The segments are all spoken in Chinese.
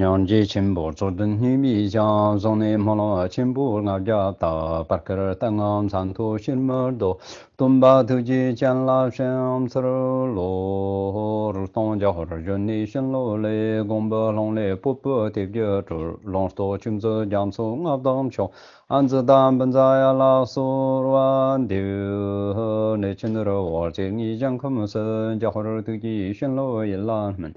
Nyāng jī chīmbō tsō tēn hī mī chāng sōng nē mō lō chīmbō ngā gyā tā pār kār tāng ngāng sāng tō shīn mō rō tōng tū jī chāng lā shēng sā rō lō hō rō tōng jā rā yō nī shīn lō tīp ngā chō lā wā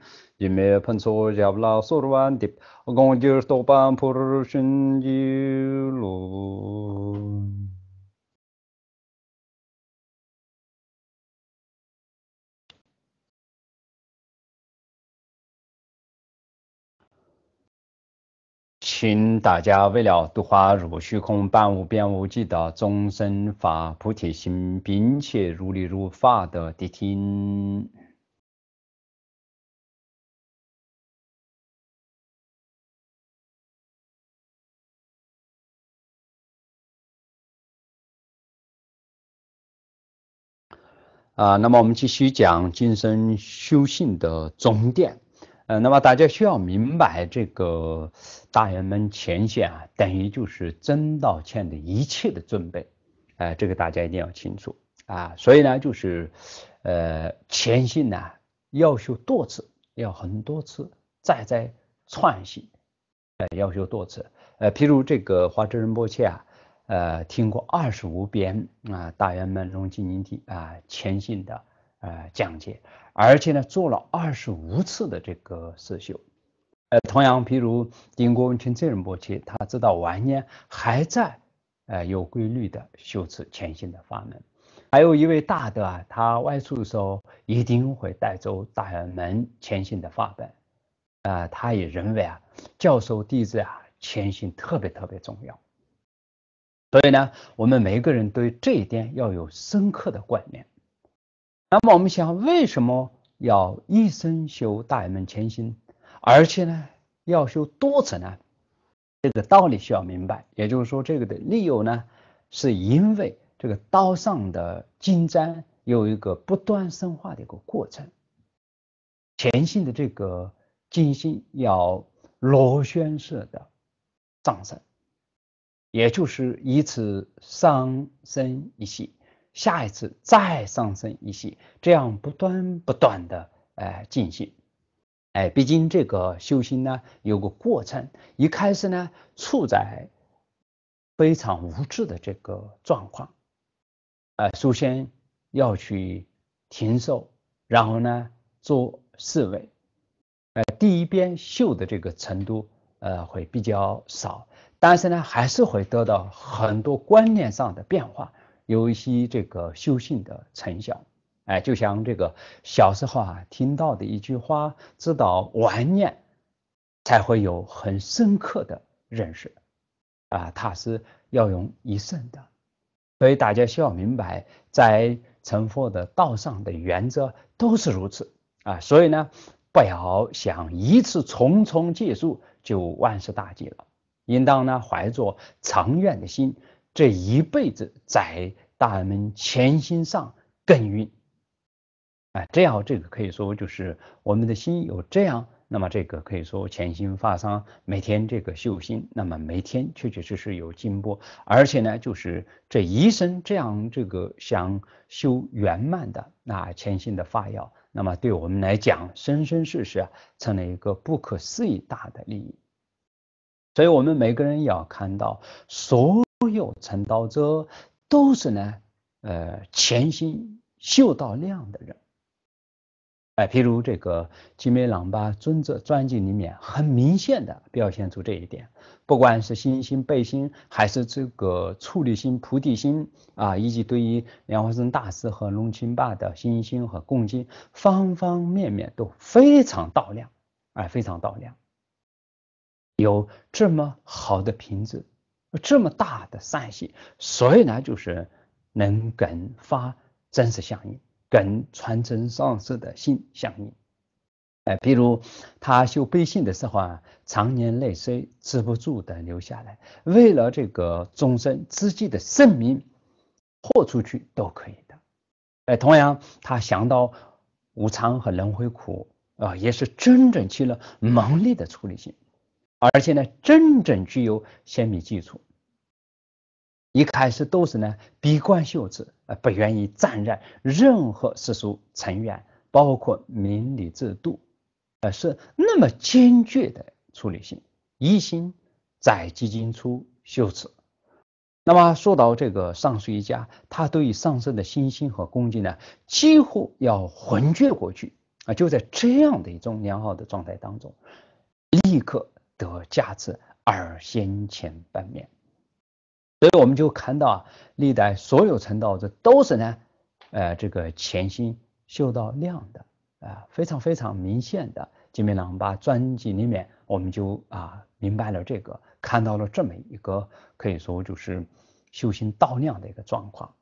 请大家为了度化如虚空般无边无际的众生法菩提心，并且如理如法的谛听。啊，那么我们继续讲今生修行的终点。呃，那么大家需要明白这个大圆满前线啊，等于就是真道歉的一切的准备，哎，这个大家一定要清楚啊。所以呢，就是呃前信呢要修多次，要很多次，再再串信，呃，要修多次，呃，譬如这个华智仁波切啊。呃，听过二十五遍啊，大圆满中经行体啊前信的呃讲解，而且呢做了二十五次的这个次修，呃，同样，譬如丁国文清这人波切，他知道晚年还在呃有规律的修持前行的法门，还有一位大的啊，他外出的时候一定会带走大圆满前行的法本，啊，他也认为啊教授弟子啊前行特别特别重要。所以呢，我们每一个人对这一点要有深刻的观念。那么我们想，为什么要一生修大圆满前行？而且呢，要修多层呢？这个道理需要明白。也就是说，这个的理由呢，是因为这个刀上的金簪有一个不断深化的一个过程，前行的这个金星要螺旋式的上升。也就是一次上升一息，下一次再上升一息，这样不断不断的呃进行，哎，毕竟这个修心呢有个过程，一开始呢处在非常无知的这个状况，呃，首先要去停受，然后呢做思维，呃，第一边嗅的这个程度呃会比较少。但是呢，还是会得到很多观念上的变化，有一些这个修行的成效。哎，就像这个小时候啊听到的一句话，知道玩念，才会有很深刻的认识。啊，他是要用一生的，所以大家需要明白，在成佛的道上的原则都是如此啊。所以呢，不要想一次重重借束就万事大吉了。应当呢，怀着长远的心，这一辈子在大人们潜心上耕耘。哎，这样这个可以说就是我们的心有这样，那么这个可以说潜心发商每天这个修心，那么每天确确实实有进步，而且呢，就是这一生这样这个想修圆满的那潜心的发药，那么对我们来讲，生生世世成了一个不可思议大的利益。所以，我们每个人要看到，所有成道者都是呢，呃，潜心修道量的人。哎，譬如这个吉梅朗巴尊者传记里面，很明显的表现出这一点。不管是心心背心，还是这个处女心、菩提心啊，以及对于莲花生大师和龙清霸的心心和共心，方方面面都非常道量，哎，非常道量。有这么好的品质，这么大的善心，所以呢，就是能跟发真实相应，跟传承上师的心相应。哎，比如他修悲心的时候啊，常年泪水止不住的流下来，为了这个终身自己的生命，豁出去都可以的。哎，同样他想到无常和轮回苦啊，也是真正去了猛烈的处理性。而且呢，真正具有鲜明基础，一开始都是呢闭关修持，呃，不愿意站在任何世俗成员，包括明理制度，呃，是那么坚决的处理性，一心在基金出修辞。那么说到这个上书一家，他对于上升的信心和恭敬呢，几乎要昏厥过去，啊，就在这样的一种良好的状态当中，立刻。得价值，而先前半面，所以我们就看到啊，历代所有成道者都是呢，呃，这个潜心修道量的啊，非常非常明显的。金米朗巴专辑里面，我们就啊明白了这个，看到了这么一个可以说就是修行道量的一个状况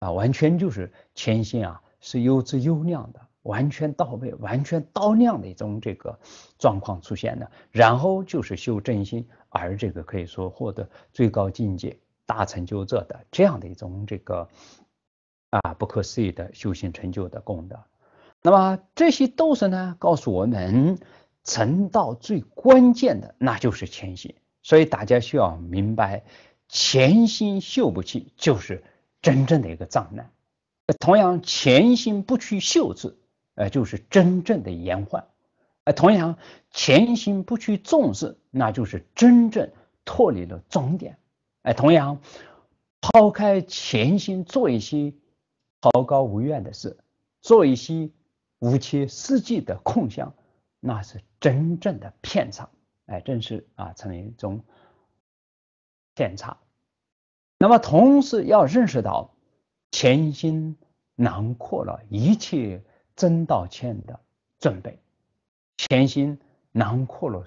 啊，完全就是潜心啊是优质优量的。完全到位、完全到量的一种这个状况出现的，然后就是修正心，而这个可以说获得最高境界、大成就者的这样的一种这个啊不可思议的修行成就的功德。那么这些都是呢，告诉我们成道最关键的那就是前行，所以大家需要明白潜心修不去就是真正的一个障碍。同样，潜心不去修治。呃，就是真正的延缓；呃，同样潜心不去重视，那就是真正脱离了终点；哎，同样抛开潜心做一些好高骛远的事，做一些无期实际的空想，那是真正的偏差。哎，正是啊，成为一种偏差。那么，同时要认识到潜心囊括了一切。真道歉的准备，潜心囊括了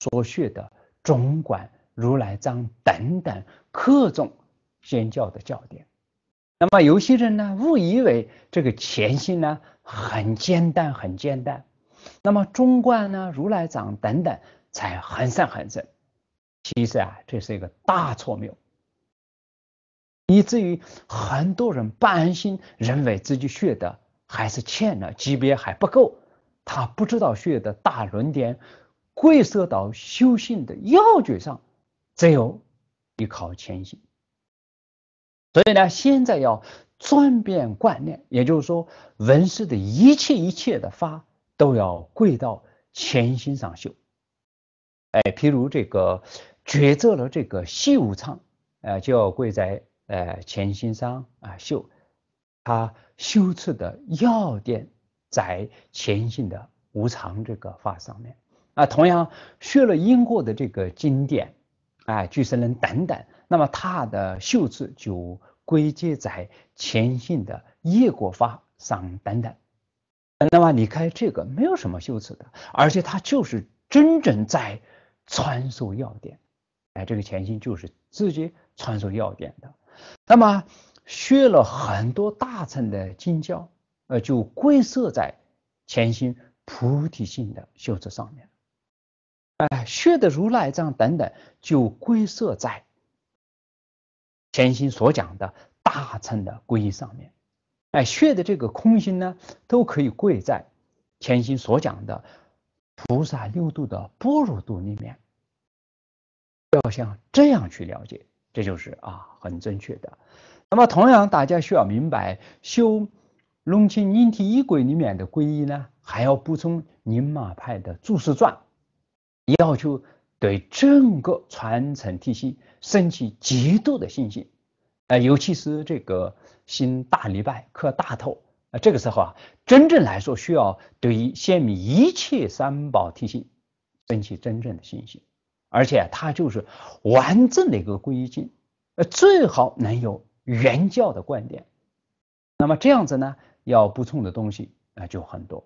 所学的中观、如来藏等等各种显教的教典。那么有些人呢，误以为这个潜心呢很简单很简单，那么中观呢、如来藏等等才很深很深。其实啊，这是一个大错谬，以至于很多人不安心，认为自己学的。还是欠了级别还不够，他不知道学的大论点归射到修行的要诀上，只有依靠前行。所以呢，现在要转变观念，也就是说，文师的一切一切的发都要归到潜心上修。哎，譬如这个抉择了这个秀武昌，呃，就要归在呃潜心上啊修。他修持的要点在前行的无常这个法上面啊，同样学了因果的这个经典，啊，俱生人等等，那么他的修持就归结在前行的业果法上等等。那么你看这个没有什么修辞的，而且他就是真正在传授要点，哎，这个前行就是直接传授要点的。那么。削了很多大臣的金蕉，呃，就归摄在前心菩提心的袖子上面。哎，削的如来藏等等，就归摄在前心所讲的大乘的皈依上面。哎，血的这个空心呢，都可以跪在前心所讲的菩萨六度的般若度里面。要像这样去了解，这就是啊，很正确的。那么，同样，大家需要明白，修隆庆宁体衣轨里面的皈依呢，还要补充宁玛派的注释传，要求对整个传承体系升起极度的信心。啊，尤其是这个新大礼拜磕大头啊，这个时候啊，真正来说需要对于下面一切三宝体系升起真正的信心，而且它就是完整的一个皈依经，呃，最好能有。原教的观点，那么这样子呢，要补充的东西啊就很多，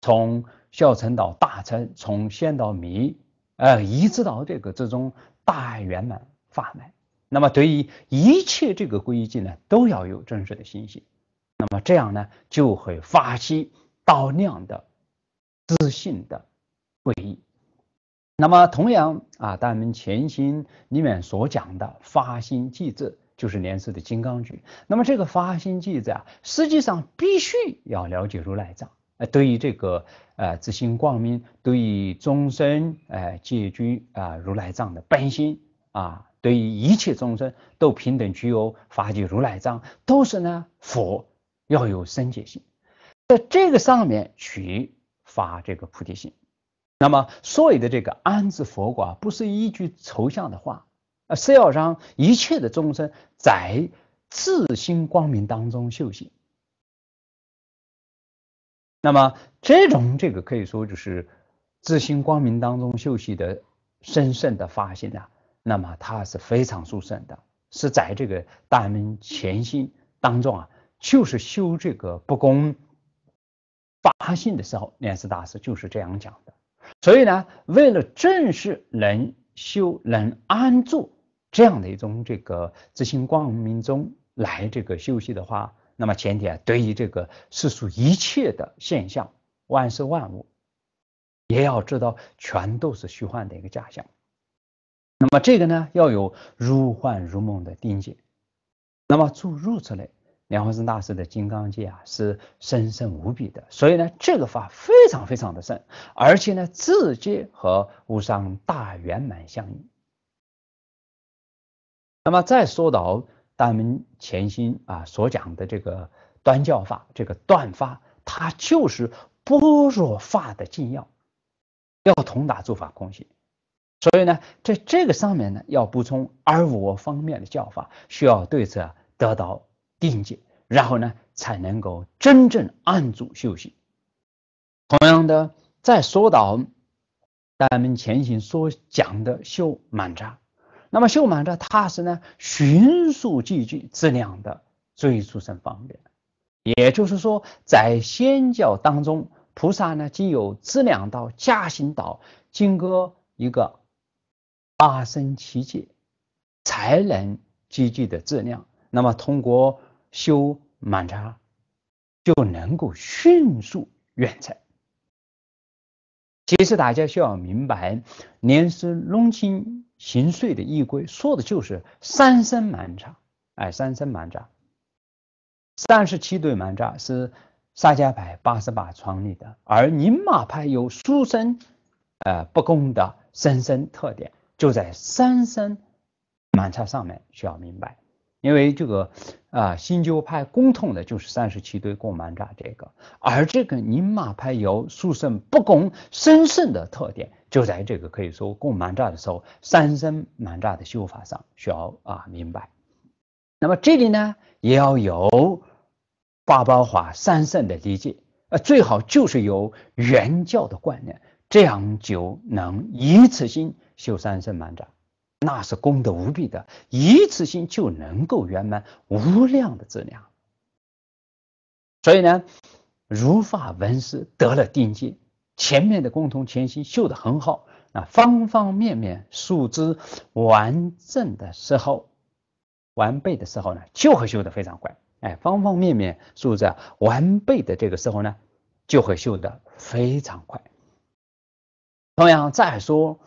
从小乘到大乘，从仙到迷，啊一直到这个这种大圆满法门，那么对于一切这个规矩呢，都要有正式的信心，那么这样呢，就会发起到量的自信的皈依。那么同样啊，咱们前心里面所讲的发心即智。就是莲师的金刚句。那么这个发心记载，实际上必须要了解如来藏。呃，对于这个呃自心光明，对于众生呃借居啊如来藏的本心啊，对于一切众生都平等具有法界如来藏，都是呢佛要有生解性，在这个上面去发这个菩提心。那么所谓的这个安置佛果，不是一句抽象的话。啊，是要让一切的众生在自心光明当中修行，那么这种这个可以说就是自心光明当中修息的深胜的发心啊，那么它是非常殊胜的，是在这个大明前心当中啊，就是修这个不公发心的时候，莲师大师就是这样讲的。所以呢，为了正式能修能安住。这样的一种这个自心光明中来这个休息的话，那么前提啊，对于这个世俗一切的现象，万事万物，也要知道全都是虚幻的一个假象。那么这个呢，要有如幻如梦的定界。那么住入此类，莲花生大师的金刚界啊，是深深无比的。所以呢，这个法非常非常的深，而且呢，直接和无上大圆满相应。那么再说到大门前心啊所讲的这个端教法，这个断法，它就是般若法的进要，要同达诸法空性。所以呢，在这个上面呢，要补充而我方面的教法，需要对此得到定解，然后呢，才能够真正按住修行。同样的，在说到咱们前行所讲的修满扎。那么修满的他是呢迅速积聚资粮的最逐生方便。也就是说，在显教当中，菩萨呢既有资粮道、加行道经过一个八生七界，才能积聚的质量。那么通过修满者，就能够迅速远成。其实大家需要明白，您是弄清。行税的义规说的就是三生满扎，哎，三生满扎，三十七对满扎是沙家牌八十把创立的，而宁马派有书生，呃，不公的生生特点，就在三生满扎上面需要明白。因为这个啊新旧派共通的就是三十七对共满扎这个，而这个宁玛派有殊胜不攻三胜的特点，就在这个可以说共满扎的时候三胜满扎的修法上需要啊明白。那么这里呢也要有八宝法三胜的理解，呃最好就是有原教的观念，这样就能一次性修三圣满扎。那是功德无比的，一次性就能够圆满无量的质量。所以呢，如法文师得了定界，前面的共同前行修的很好，那方方面面树枝完整的时候，完备的时候呢，就会修得非常快。哎，方方面面素质完备的这个时候呢，就会修得非常快。同样，再说。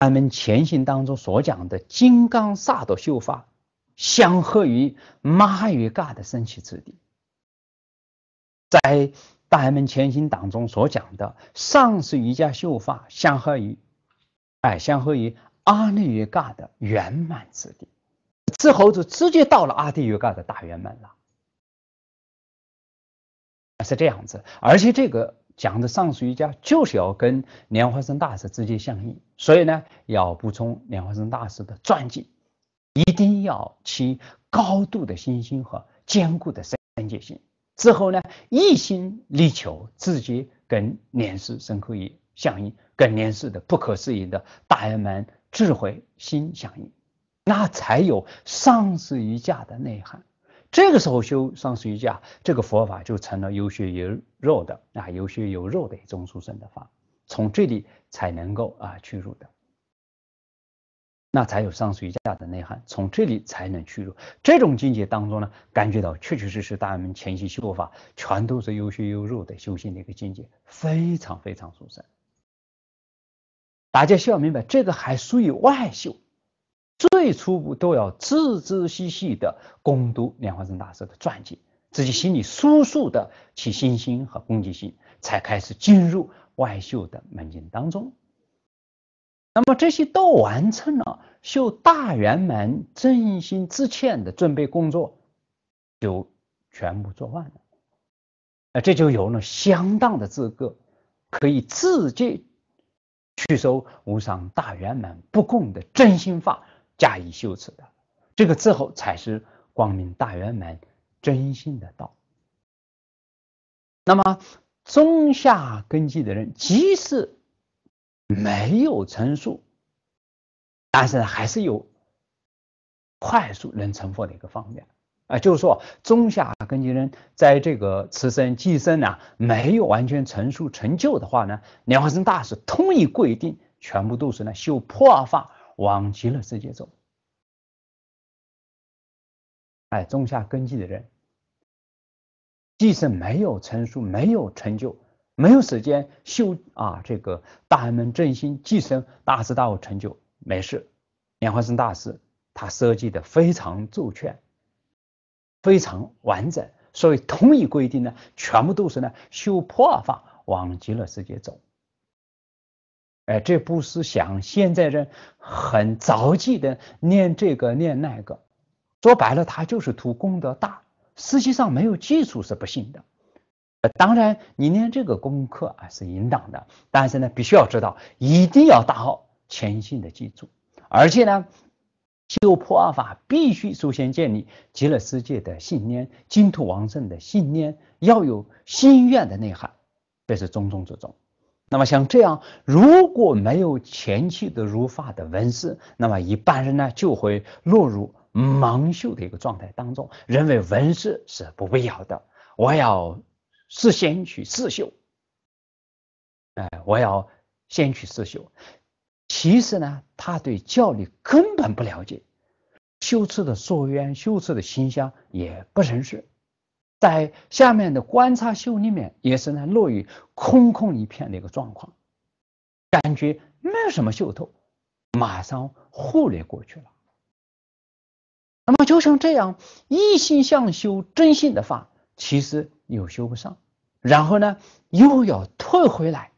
大门前行当中所讲的金刚萨埵修法，相合于玛与嘎的升起之地；在大门前行当中所讲的上师瑜伽修法，相合于哎，相合于阿尼瑜伽的圆满之地。之后就直接到了阿地瑜伽的大圆满了，是这样子。而且这个。讲的上述瑜伽就是要跟莲花生大师直接相应，所以呢要补充莲花生大师的传记，一定要其高度的信心和坚固的三界性，之后呢一心力求自己跟莲师生可以相应，跟莲师的不可思议的大圆满智慧心相应，那才有上师瑜伽的内涵。这个时候修上十一伽，这个佛法就成了有血有肉的啊，有血有肉的一种殊胜的法。从这里才能够啊去入的，那才有上十一伽的内涵。从这里才能去入这种境界当中呢，感觉到确确实实，大人们前期修法全都是有血有肉的修行的一个境界，非常非常殊胜。大家需要明白，这个还属于外修。最初步都要仔仔细细地攻读莲花生大师的传记，自己心里舒舒的起信心和恭敬心，才开始进入外修的门径当中。那么这些都完成了，修大圆满真心自歉的准备工作，就全部做完了。那这就有了相当的资格，可以直接去收无上大圆满不共的真心法。加以修持的这个之后才是光明大圆满真心的道。那么中下根基的人即使没有成熟，但是还是有快速能成佛的一个方面。啊，就是说中下根基人在这个此生寄生呢没有完全成熟成就的话呢，莲花生大师统一规定，全部都是呢修破发。往极乐世界走，哎，种下根基的人，即使没有成熟、没有成就、没有时间修啊，这个大门正心、寄生大慈大悟成就没事。莲花生大师他设计的非常周全，非常完整，所以同一规定呢，全部都是呢修破法，往极乐世界走。哎，这不是想现在人很着急的念这个念那个，说白了他就是图功德大，实际上没有基础是不行的。当然你念这个功课啊是应当的，但是呢必须要知道，一定要打好虔信的基础，而且呢修破萨法必须首先建立极乐世界的信念、净土王圣的信念，要有心愿的内涵，这是重中之重。那么像这样，如果没有前期的如法的文字，那么一般人呢就会落入盲修的一个状态当中，认为文字是不必要的。我要事先去刺绣，哎，我要先去刺绣。其实呢，他对教理根本不了解，修辞的溯源、修辞的形相也不认识。在下面的观察修里面，也是呢，落于空空一片的一个状况，感觉没有什么修头，马上忽略过去了。那么就像这样一心向修真心的话，其实又修不上，然后呢，又要退回来，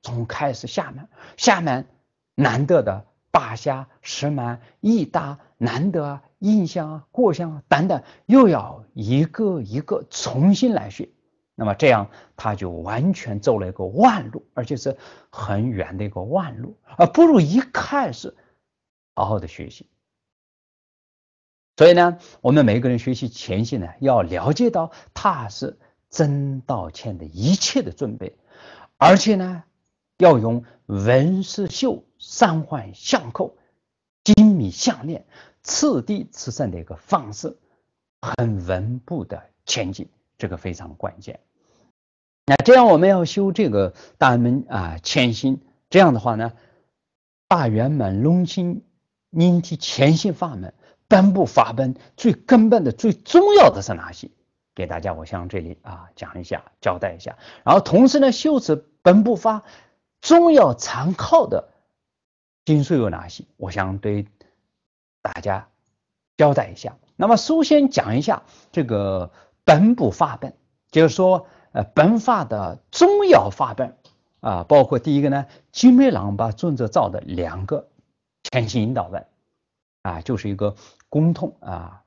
从开始下面下面难得的八虾、十满一大。难得啊，印象啊，过相啊，等等，又要一个一个重新来学，那么这样他就完全走了一个弯路，而且是很远的一个弯路，而不如一开始好好的学习。所以呢，我们每个人学习前期呢，要了解到他是真道歉的一切的准备，而且呢，要用纹饰绣三环相扣、金米项链。次第次善的一个方式，很稳步的前进，这个非常关键。那这样我们要修这个大门啊，潜心这样的话呢，大圆满龙心宁体潜心法门，颁布法门最根本的、最重要的是哪些？给大家，我向这里啊讲一下，交代一下。然后同时呢，修持本不法，重要常靠的经书有哪些？我想对。大家交代一下。那么，首先讲一下这个本部法本，就是说，呃，本法的重要法本啊，包括第一个呢，金梅郎巴尊者造的两个潜心引导文啊，就是一个公通啊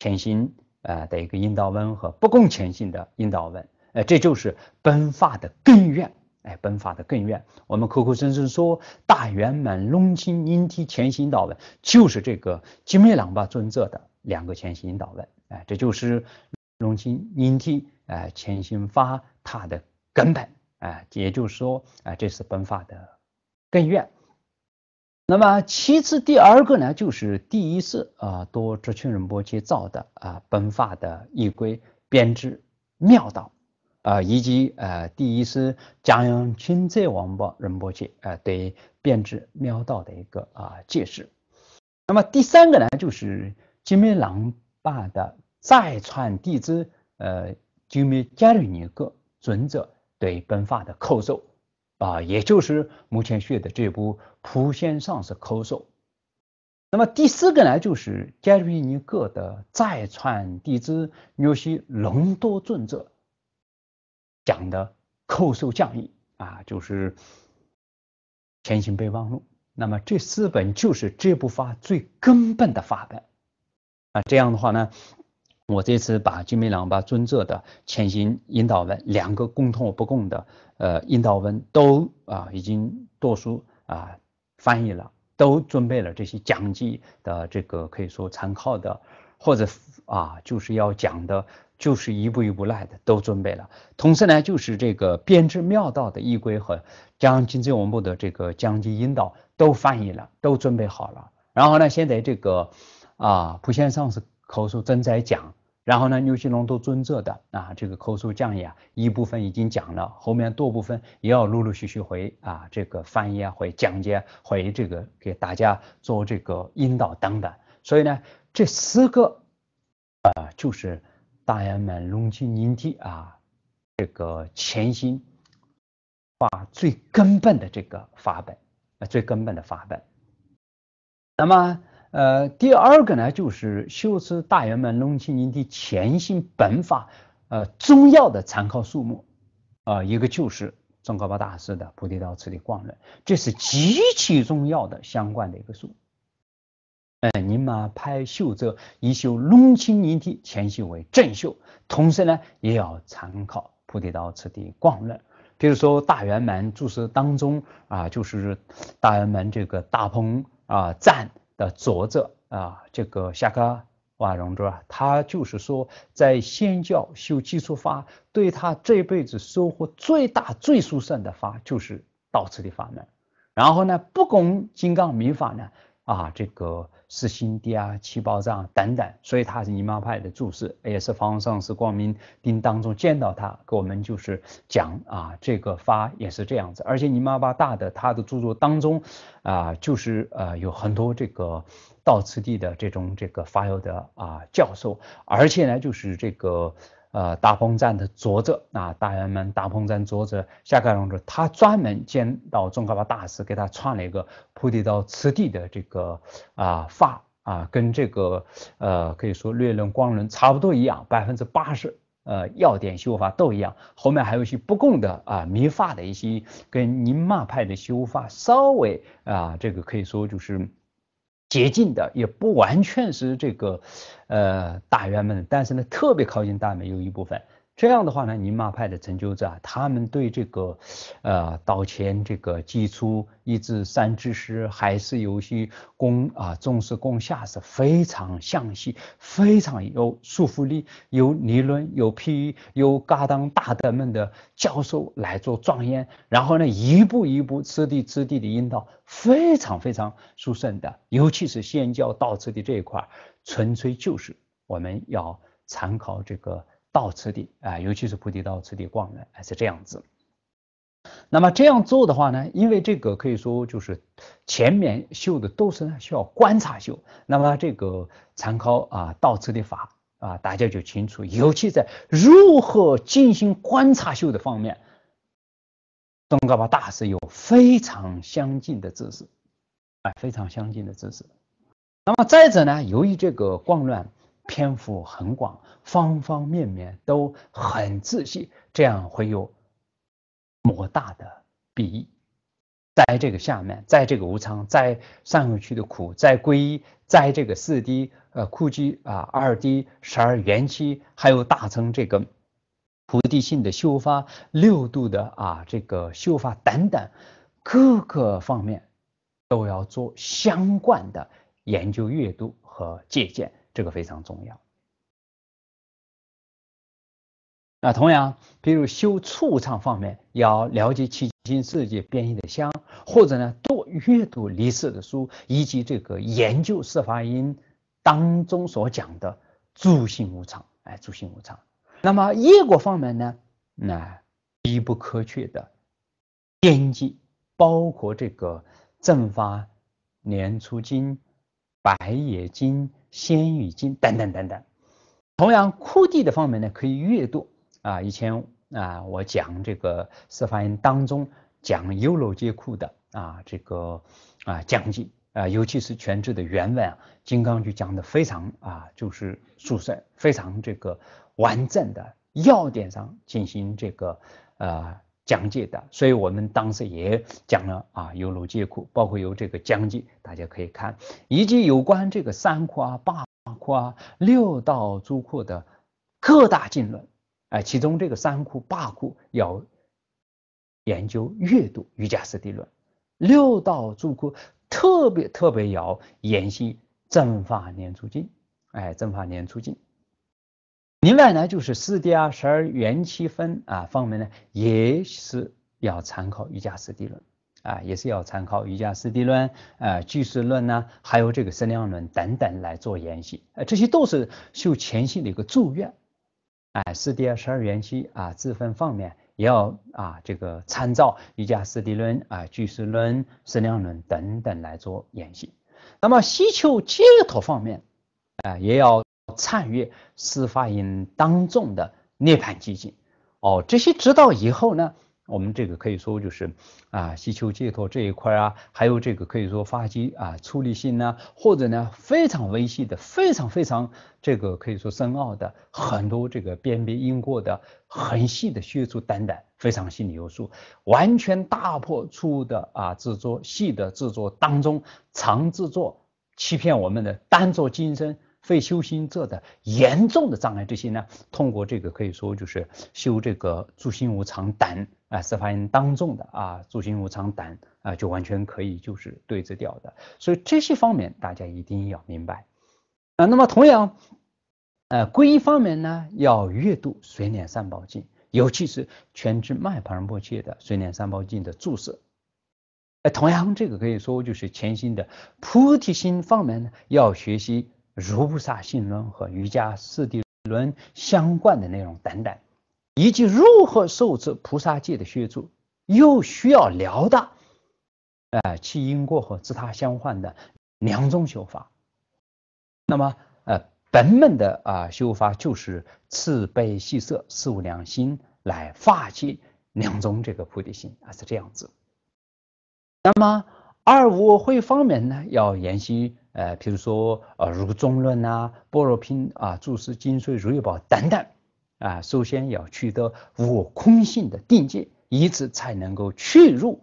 潜心啊的一个引导文和不共潜心的引导文，呃，这就是本法的根源。哎，本法的根源，我们口口声声说大圆满隆钦阴提前行道文，就是这个吉美朗巴尊者的两个前行导文。哎，这就是隆钦阴提哎前行法它的根本。哎，也就是说，哎，这是本法的根源。那么其次第二个呢，就是第一次啊，多知群仁波切造的啊本法的一规编织妙道。啊，以及呃，第一是江清泽王巴仁波切啊，对编制妙道的一个啊解释。那么第三个呢，就是金米朗巴的再传弟子呃，金米加鲁尼格尊者对本法的口授啊，也就是目前学的这部普贤上师口授。那么第四个呢，就是加瑞尼格的再传弟子纽西隆多尊者。讲的《叩首降意》啊，就是《前行备忘录》。那么这四本就是这部法最根本的法本啊。这样的话呢，我这次把金梅朗巴尊者的《前行引导文》两个共通不共的呃引导文都啊已经多书啊翻译了，都准备了这些讲记的这个可以说参考的或者啊就是要讲的。就是一步一步来的，都准备了。同时呢，就是这个编制妙道的译规和将经济文部的这个讲经引导都翻译了，都准备好了。然后呢，现在这个啊，普贤上师口述正在讲。然后呢，牛希龙都尊者的啊，这个口述讲义啊，一部分已经讲了，后面多部分也要陆陆续续回啊，这个翻译啊，会讲解回这个给大家做这个引导等等。所以呢，这四个啊，就是。大圆满隆庆宁提啊，这个潜心把最根本的这个法本，最根本的法本。那么呃，第二个呢，就是修持大圆满隆庆宁提潜心本法呃重要的参考数目啊，一个就是宗喀巴大师的《菩提道次第光论》，这是极其重要的相关的一个书。哎，你玛拍秀者以修龙清人天，前修为正秀。同时呢，也要参考菩提道次第广论，比如说大圆满注释当中啊，就是大圆满这个大鹏啊赞的作者啊，这个夏克瓦荣卓，他就是说在仙教修基础发，对他这辈子收获最大、最殊胜的法就是道次第法门。然后呢，不共金刚密法呢啊，这个。是心地啊，气宝藏等等，所以他是泥巴派的注释，也是方上是光明丁当中见到他，给我们就是讲啊，这个发也是这样子，而且泥巴巴大的他的著作当中啊，就是呃有很多这个到此地的这种这个发有的啊教授，而且呢就是这个。呃，大鹏站的作者啊，大圆满大鹏站作者下甘龙志，他专门见到宗喀巴大师，给他创了一个菩提道次第的这个啊法啊，跟这个呃可以说略论光论差不多一样，百分之八十呃要点修法都一样，后面还有一些不共的啊迷法的一些跟宁玛派的修法稍微啊这个可以说就是。接近的也不完全是这个，呃，大圆门，但是呢，特别靠近大门有一部分。这样的话呢，宁玛派的成就者，他们对这个，呃，道前这个基础一至三知识，还是有些攻啊，重视攻下是非常详细，非常有束缚力，有理论，有批，有嘎当大德们的教授来做庄严，然后呢，一步一步次第次第的引导，非常非常殊胜的，尤其是先教道次第这一块，纯粹就是我们要参考这个。到此地啊，尤其是菩提到此地逛呢，还是这样子。那么这样做的话呢，因为这个可以说就是前面绣的都是需要观察绣，那么这个参考啊道此的法啊，大家就清楚。尤其在如何进行观察绣的方面，东嘎巴大师有非常相近的知识，啊，非常相近的知识。那么再者呢，由于这个逛乱篇幅很广。方方面面都很自信，这样会有莫大的裨益。在这个下面，在这个无常，在上过去的苦，在皈依，在这个四谛呃库基，啊二谛十二元期，还有大乘这个菩提心的修法，六度的啊这个修法等等各个方面，都要做相关的研究、阅读和借鉴，这个非常重要。啊，同样，比如修畜场方面，要了解起经世界编译的相，或者呢多阅读历史的书，以及这个研究释法音当中所讲的诸性无常，哎，诸性无常。那么业果方面呢，那必不可缺的念经，包括这个正法年初经、白野经、先语经等等等等。同样，库谛的方面呢，可以阅读。啊，以前啊，我讲这个释法音当中讲优漏皆库的啊，这个啊讲解啊，尤其是全知的原文《金刚就讲的非常啊，就是 s u 非常这个完整的要点上进行这个呃讲解的，所以我们当时也讲了啊有漏皆库，包括有这个讲解，大家可以看，以及有关这个三库啊、八库啊、六道诸库的各大经论。哎，其中这个三库八库要研究阅读瑜伽师地论，六道诸库特别特别要研习正法念住经。哎，正法念住经。另外呢，就是四谛啊、十二元七分啊方面呢，也是要参考瑜伽师地论啊，也是要参考瑜伽师地论啊、俱式论呐，还有这个身量论等等来做研习。啊，这些都是修前行的一个祝愿哎，四谛二十二元起啊，自分方面也要啊这个参照瑜伽四谛论啊，俱石论、释量论等等来做演习。那么需求解脱方面，啊，也要参阅四法音当众的涅槃基金。哦，这些知道以后呢？我们这个可以说就是啊，需求解脱这一块啊，还有这个可以说发机啊，处理性呢，或者呢非常微细的、非常非常这个可以说深奥的很多这个辨别因果的很细的学术等等，非常心里有数，完全大破粗的啊制作细的制作当中常制作欺骗我们的单做精神。被修心者的严重的障碍，这些呢，通过这个可以说就是修这个住心无常胆啊，四法印当中的啊，住心无常胆啊，就完全可以就是对治掉的。所以这些方面大家一定要明白啊。那么同样，呃，皈依方面呢，要阅读《水念三宝经》，尤其是全知脉彭波切的《水念三宝经》的注释。同样这个可以说就是前心的菩提心方面呢，要学习。如菩萨性论和瑜伽四谛论相关的内容等等，以及如何受持菩萨戒的修助，又需要聊的，哎，其因果和自他相换的两种修法。那么，呃，本门的啊修法就是慈悲喜舍四无量心来发起两种这个菩提心啊，是这样子。那么。二五会方面呢，要研习呃，比如说呃，如中论呐、般若品啊、注释金碎如意宝等等啊，首先要取得我空性的定界，以此才能够去入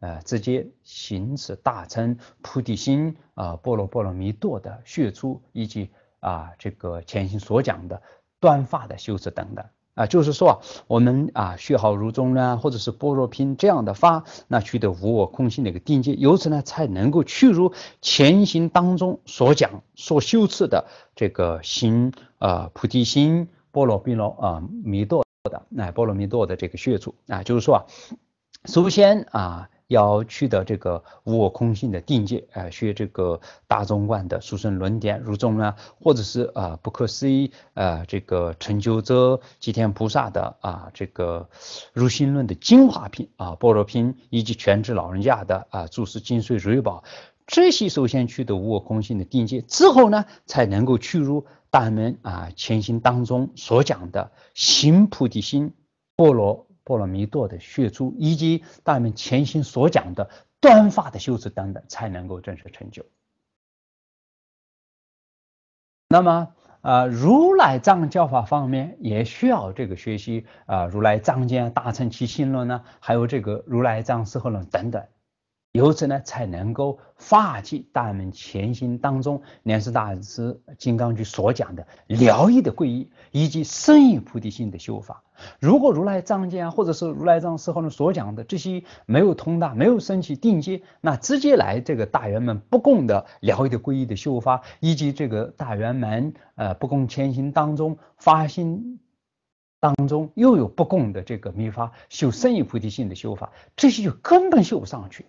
呃，直接行持大乘菩提心啊、波罗波罗蜜多的血出，以及啊这个前行所讲的断发的修持等等。啊，就是说啊，我们啊，血好如中呢，或者是般若品这样的发，那取得无我空性的一个定界，由此呢才能够去如前行当中所讲所修持的这个心啊，菩提心、般若波罗啊、弥陀的那波罗蜜多的这个血足啊，就是说啊，首先啊。要去的这个无我空性的定界，啊，学这个大中观的《殊生论典》如中呢，或者是啊不可思议呃这个成就者吉天菩萨的啊这个《入心论》的精华品啊《般若品》，以及全智老人家的啊《注释精髓意宝》，这些首先取得无我空性的定界之后呢，才能够去入大门啊前行当中所讲的行菩提心波罗波罗蜜多的血珠，以及大明前心所讲的端发的修持等等，才能够正式成就。那么，呃，如来藏教法方面也需要这个学习，啊，如来藏经、大乘起信论呢，还有这个如来藏四合论等等。由此呢，才能够化解大圆们前行当中，莲师大师金刚经》所讲的疗愈的皈依，以及生意菩提心的修法。如果如来藏经啊，或者是如来藏师后呢所讲的这些没有通达，没有升起定阶，那直接来这个大圆满不共的疗愈的皈依的修法，以及这个大圆满呃不共前行当中发心当中又有不共的这个秘法修生意菩提心的修法，这些就根本修不上去。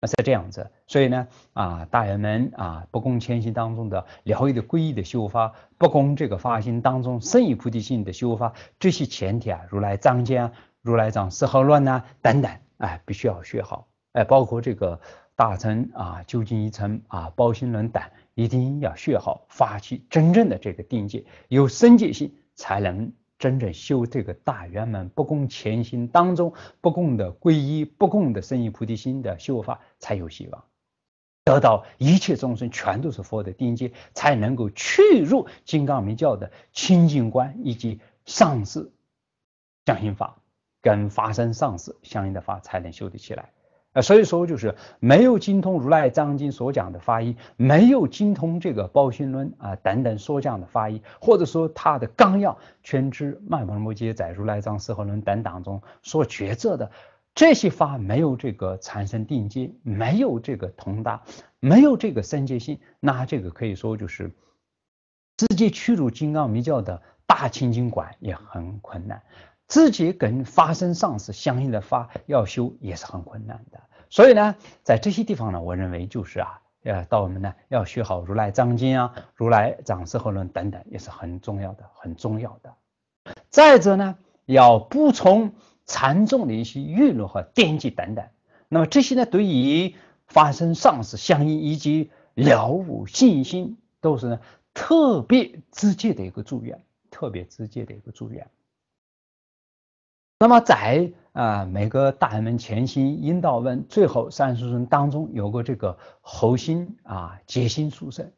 啊，是这样子，所以呢，啊，大人们啊，不共前行当中的疗愈的皈依的修法，不共这个发心当中生起菩提心的修法，这些前提啊，如来藏经、如来藏四合论呐等等，哎，必须要学好，哎，包括这个大乘啊，究竟一乘啊，包心轮等，一定要学好，发起真正的这个定界，有生界性才能。真正修这个大圆满不共前行当中不共的皈依不共的生意菩提心的修法才有希望得到一切众生全都是佛的定界，才能够去入金刚明教的清净观以及上士相应法跟发生上士相应的法才能修得起来。所以说就是没有精通如来藏经所讲的发音，没有精通这个包心论啊等等这讲的发音，或者说他的纲要全知曼摩摩揭在如来藏四合论等当中所抉择的这些发，没有这个产生定界，没有这个同达，没有这个三界性，那这个可以说就是直接驱逐金刚密教的大清净观也很困难。自己跟发生上事相应的发要修也是很困难的，所以呢，在这些地方呢，我认为就是啊，呃，到我们呢要学好如来藏经啊、如来藏世后论等等，也是很重要的、很重要的。再者呢，要补充禅宗的一些语录和奠基等等。那么这些呢，对于发生上事相应以及了悟信心，都是呢特别直接的一个祝愿，特别直接的一个祝愿。那么在啊每个大圆们前心阴道问最后三殊胜当中有个这个喉心啊结心出生，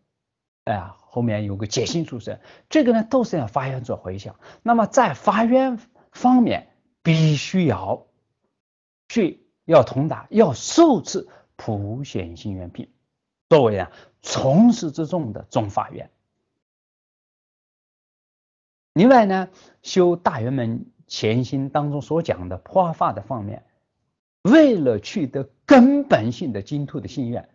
哎后面有个结心出生，这个呢都是要发愿做回向。那么在发愿方面必须要去要通达要受持普贤心愿品，作为啊从始至终的总发愿。另外呢修大圆门潜心当中所讲的破法的方面，为了取得根本性的净土的心愿，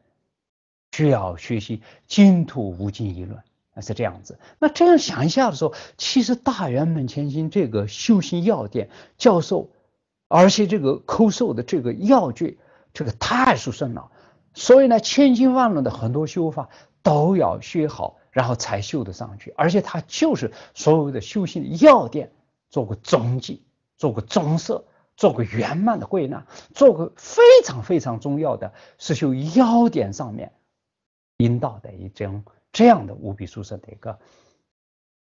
需要学习净土无尽一论，是这样子。那这样想一下的时候，其实大圆满前心这个修行药店教授，而且这个抠授的这个要诀，这个太殊胜了。所以呢，千辛万论的很多修法都要学好，然后才修得上去。而且它就是所有的修的药店。做个中继，做个中色，做个圆满的归纳，做个非常非常重要的是修要点上面引导的一种这样的无比殊胜的一个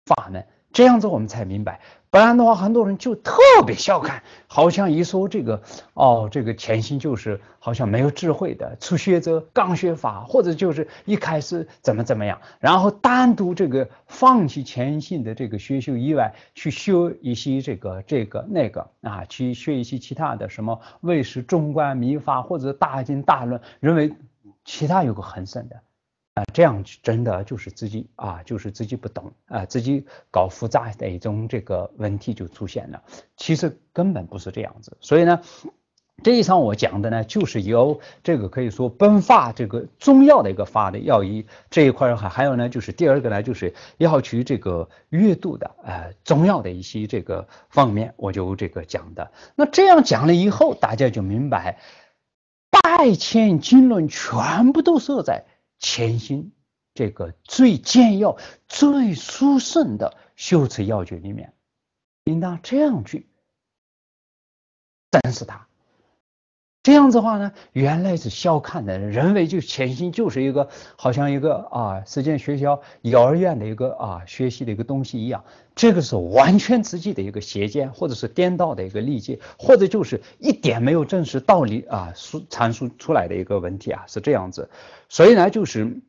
法门。这样子我们才明白，不然的话，很多人就特别小看，好像一说这个哦，这个潜心就是好像没有智慧的，初学者刚学法，或者就是一开始怎么怎么样，然后单独这个放弃潜心的这个学修以外，去修一些这个这个那个啊，去学一些其他的什么为是中观迷法或者大经大论，认为其他有个恒生的。这样子真的就是自己啊，就是自己不懂啊，自己搞复杂的一种这个问题就出现了。其实根本不是这样子，所以呢，这一场我讲的呢，就是由这个可以说本法这个中药的一个法的药医这一块，还还有呢，就是第二个呢，就是要去这个阅读的呃中药的一些这个方面，我就这个讲的。那这样讲了以后，大家就明白，拜千经论全部都设在。潜心这个最简要、最殊胜的修持要诀里面，应当这样去但是它。这样子话呢，原来是笑看的人为，就潜心就是一个好像一个啊，实践学校幼儿园的一个啊学习的一个东西一样，这个是完全自己的一个邪见，或者是颠倒的一个理解，或者就是一点没有正实道理啊述阐述出来的一个问题啊，是这样子，所以呢就是，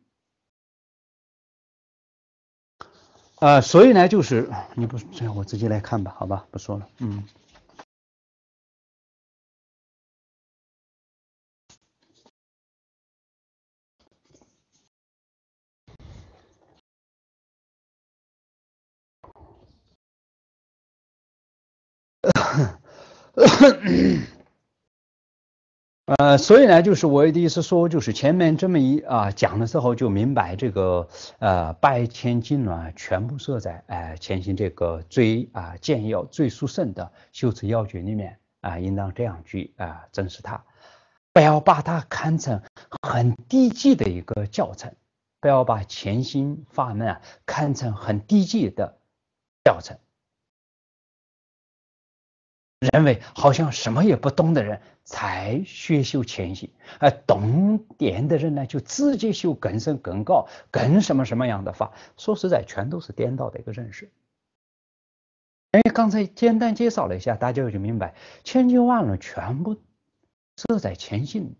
呃，所以呢就是，你不这样，我直接来看吧，好吧，不说了，嗯。呃，所以呢，就是我的意思说，就是前面这么一啊讲的时候，就明白这个呃，拜千金卵全部设在哎，前心这个最啊，见药最殊胜的修持要诀里面啊，应当这样去啊，重视它，不要把它看成很低级的一个教程，不要把前心法门啊看成很低级的教程。认为好像什么也不懂的人才学修前行，而懂点的人呢就直接修更深更高更什么什么样的法？说实在，全都是颠倒的一个认识。哎，刚才简单介绍了一下，大家就明白，千军万论全部都在前行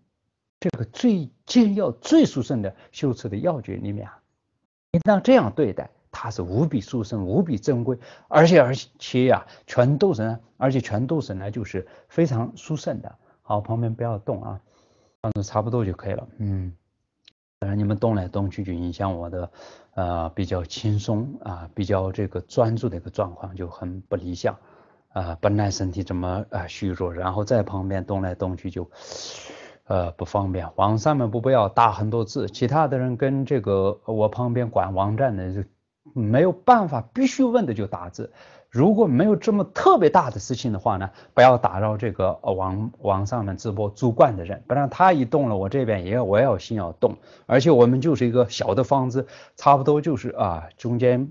这个最简要、最殊胜的修辞的要诀里面啊，应当这样对待。它是无比殊胜、无比珍贵，而且而且呀，全都是，而且全都是呢，就是非常殊胜的。好，旁边不要动啊，放着差不多就可以了。嗯，当然你们动来动去就影响我的，呃，比较轻松啊，比较这个专注的一个状况就很不理想啊。本来身体这么啊虚弱，然后在旁边动来动去就，呃，不方便。网上面不不要打很多字，其他的人跟这个我旁边管网站的就。没有办法，必须问的就打字。如果没有这么特别大的事情的话呢，不要打扰这个网网上面直播主管的人。不然他一动了，我这边也我也要心要动。而且我们就是一个小的房子，差不多就是啊中间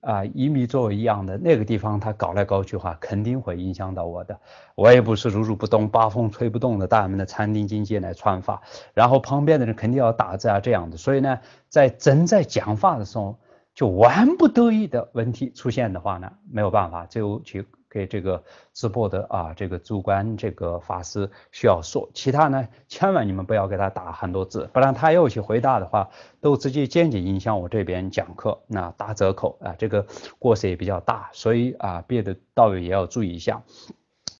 啊一米左右一样的那个地方，他搞来搞去的话，肯定会影响到我的。我也不是如如不动、八风吹不动的大门的餐厅经济来传法，然后旁边的人肯定要打字啊这样的。所以呢，在正在讲话的时候。就万不得已的问题出现的话呢，没有办法，就去给这个直播的啊，这个主官这个法师需要说。其他呢，千万你们不要给他打很多字，不然他又去回答的话，都直接间接影响我这边讲课，那打折扣啊，这个过失也比较大。所以啊，别的道友也要注意一下。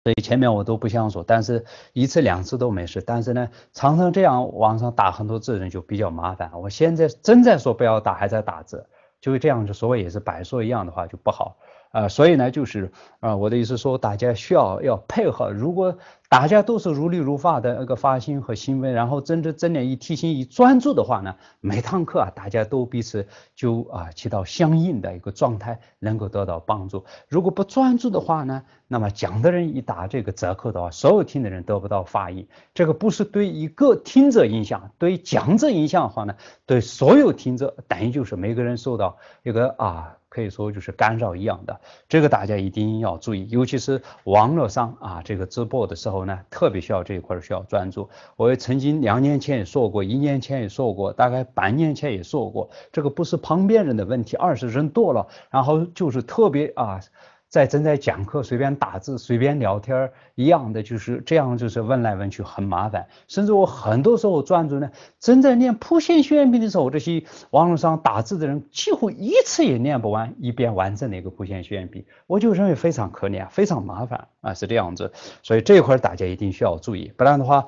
所以前面我都不想说，但是一次两次都没事。但是呢，常常这样网上打很多字人就比较麻烦。我现在正在说不要打，还在打字。就会这样，子，所谓也是白说一样的话就不好啊，所以呢，就是啊，我的意思说，大家需要要配合，如果。大家都是如理如法的那个发心和心为，然后真正真理一提醒一专注的话呢，每堂课啊，大家都彼此就啊起到相应的一个状态，能够得到帮助。如果不专注的话呢，那么讲的人一打这个折扣的话，所有听的人得不到发音。这个不是对一个听者影响，对讲者影响的话呢，对所有听者等于就是每个人受到一个啊，可以说就是干扰一样的。这个大家一定要注意，尤其是网络上啊这个直播的时候。我呢，特别需要这一块需要专注。我也曾经两年前也说过，一年前也说过，大概半年前也说过，这个不是旁边人的问题，而是人多了，然后就是特别啊。在正在讲课，随便打字，随便聊天一样的，就是这样，就是问来问去很麻烦。甚至我很多时候，我专注呢，正在练铺线宣笔的时候，这些网络上打字的人几乎一次也练不完一遍完整的一个铺线宣笔。我就认为非常可怜，非常麻烦啊，是这样子。所以这一块大家一定需要注意，不然的话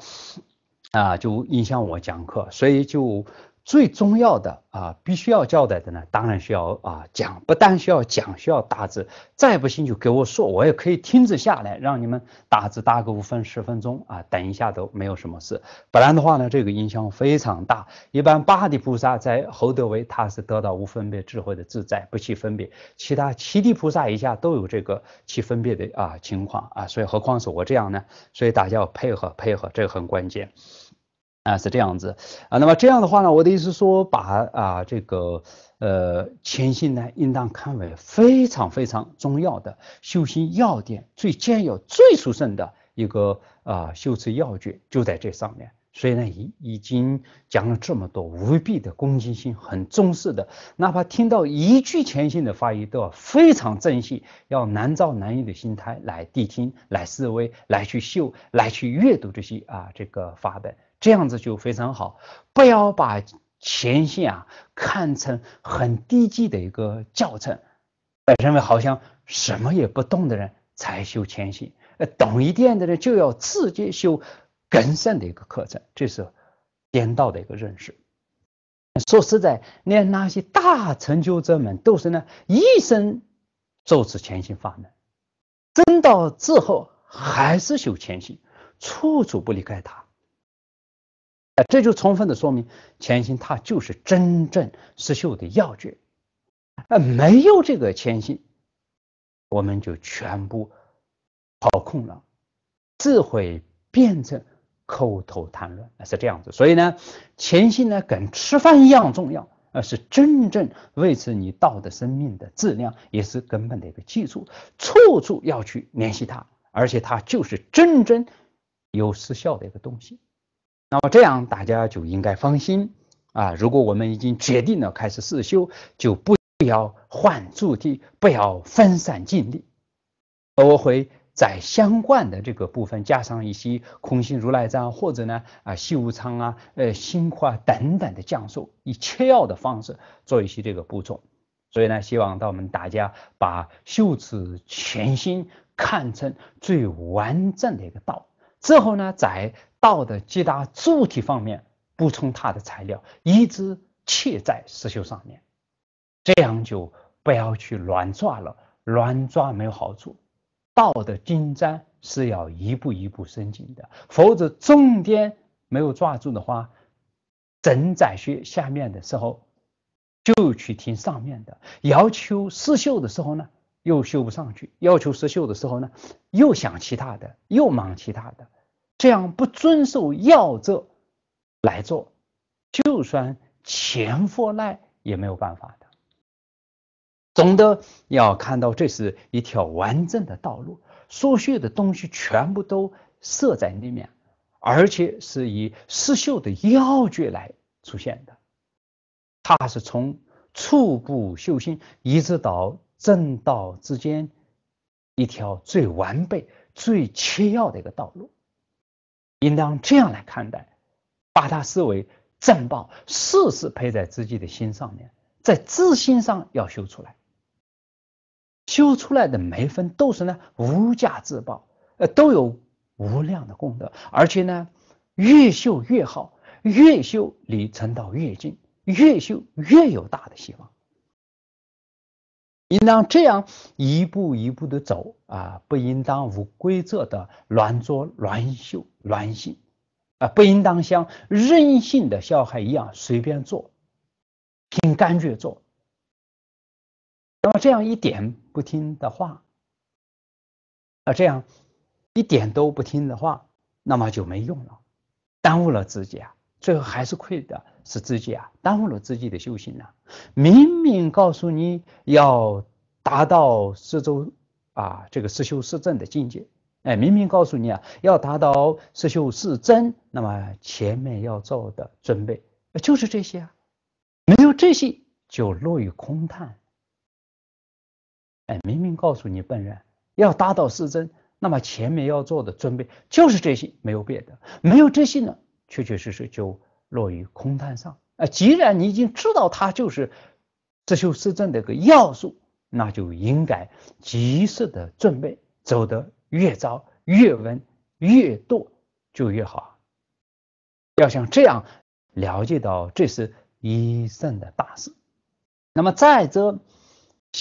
啊，就影响我讲课。所以就。最重要的啊，必须要交代的呢，当然需要啊讲，不但需要讲，需要打字，再不行就给我说，我也可以听着下来，让你们打字打个五分十分钟啊，等一下都没有什么事。不然的话呢，这个影响非常大。一般八地菩萨在侯德威，他是得到无分别智慧的自在，不去分别，其他七地菩萨以下都有这个去分别的啊情况啊，所以何况是我这样呢？所以大家要配合配合，这个很关键。啊，是这样子啊，那么这样的话呢，我的意思说，把啊这个呃潜信呢，应当看为非常非常重要的修行要点，最简要、最殊胜的一个啊修持要诀，就在这上面。所以呢，已已经讲了这么多，无比的恭敬心，很重视的，哪怕听到一句潜信的发音，都要非常珍惜，要难造难易的心态来谛听、来思维、来去修、来去阅读这些啊这个法本。这样子就非常好，不要把前行啊看成很低级的一个教程，认为好像什么也不懂的人才修前行，呃懂一点的人就要直接修根深的一个课程，这是颠倒的一个认识。说实在，连那些大成就者们都是呢一生就此前行发门，真到之后还是修前行，处处不离开他。这就充分的说明，潜心它就是真正施效的要诀。啊，没有这个潜心，我们就全部跑空了，智慧变成口头谈论，是这样子。所以呢，潜心呢跟吃饭一样重要，而是真正维持你道德生命的质量，也是根本的一个基础，处处要去联系它，而且它就是真正有实效的一个东西。那么这样大家就应该放心啊！如果我们已经决定了开始试修，就不要换主题，不要分散精力。我会在相关的这个部分加上一些空心如来藏或者呢啊修仓啊呃心化等等的讲授，以切要的方式做一些这个步骤。所以呢，希望到我们大家把修持全心看成最完整的一个道。之后呢，在道的其他主体方面补充它的材料，一直砌在石秀上面，这样就不要去乱抓了，乱抓没有好处。道的金簪是要一步一步深进的，否则重点没有抓住的话，正在学下面的时候就去听上面的，要求石修的时候呢？又绣不上去，要求施绣的时候呢，又想其他的，又忙其他的，这样不遵守要则来做，就算钱佛来也没有办法的。总的要看到这是一条完整的道路，所学的东西全部都设在里面，而且是以施绣的要诀来出现的。它是从初步修心一直到。正道之间，一条最完备、最切要的一个道路，应当这样来看待，把它视为正报。事事配在自己的心上面，在自心上要修出来。修出来的每分都是呢无价之宝，呃，都有无量的功德，而且呢，越修越好，越修离成道越近，越修越有大的希望。应当这样一步一步的走啊，不应当无规则的乱做乱秀乱性啊，不应当像任性的小孩一样随便做，凭感觉做。那么这样一点不听的话，啊这样一点都不听的话，那么就没用了，耽误了自己啊，最后还是亏的。是自己啊，耽误了自己的修行呢。明明告诉你要达到四周啊，这个四修四正的境界，哎，明明告诉你啊，要达到四修四正，那么前面要做的准备就是这些啊，没有这些就落于空谈。哎，明明告诉你本人要达到四真，那么前面要做的准备就是这些，没有别的，没有这些呢，确确实实就。落于空谈上啊！既然你已经知道它就是执修施政的一个要素，那就应该及时的准备，走得越早、越稳、越多就越好。要像这样了解到，这是一生的大事。那么再者，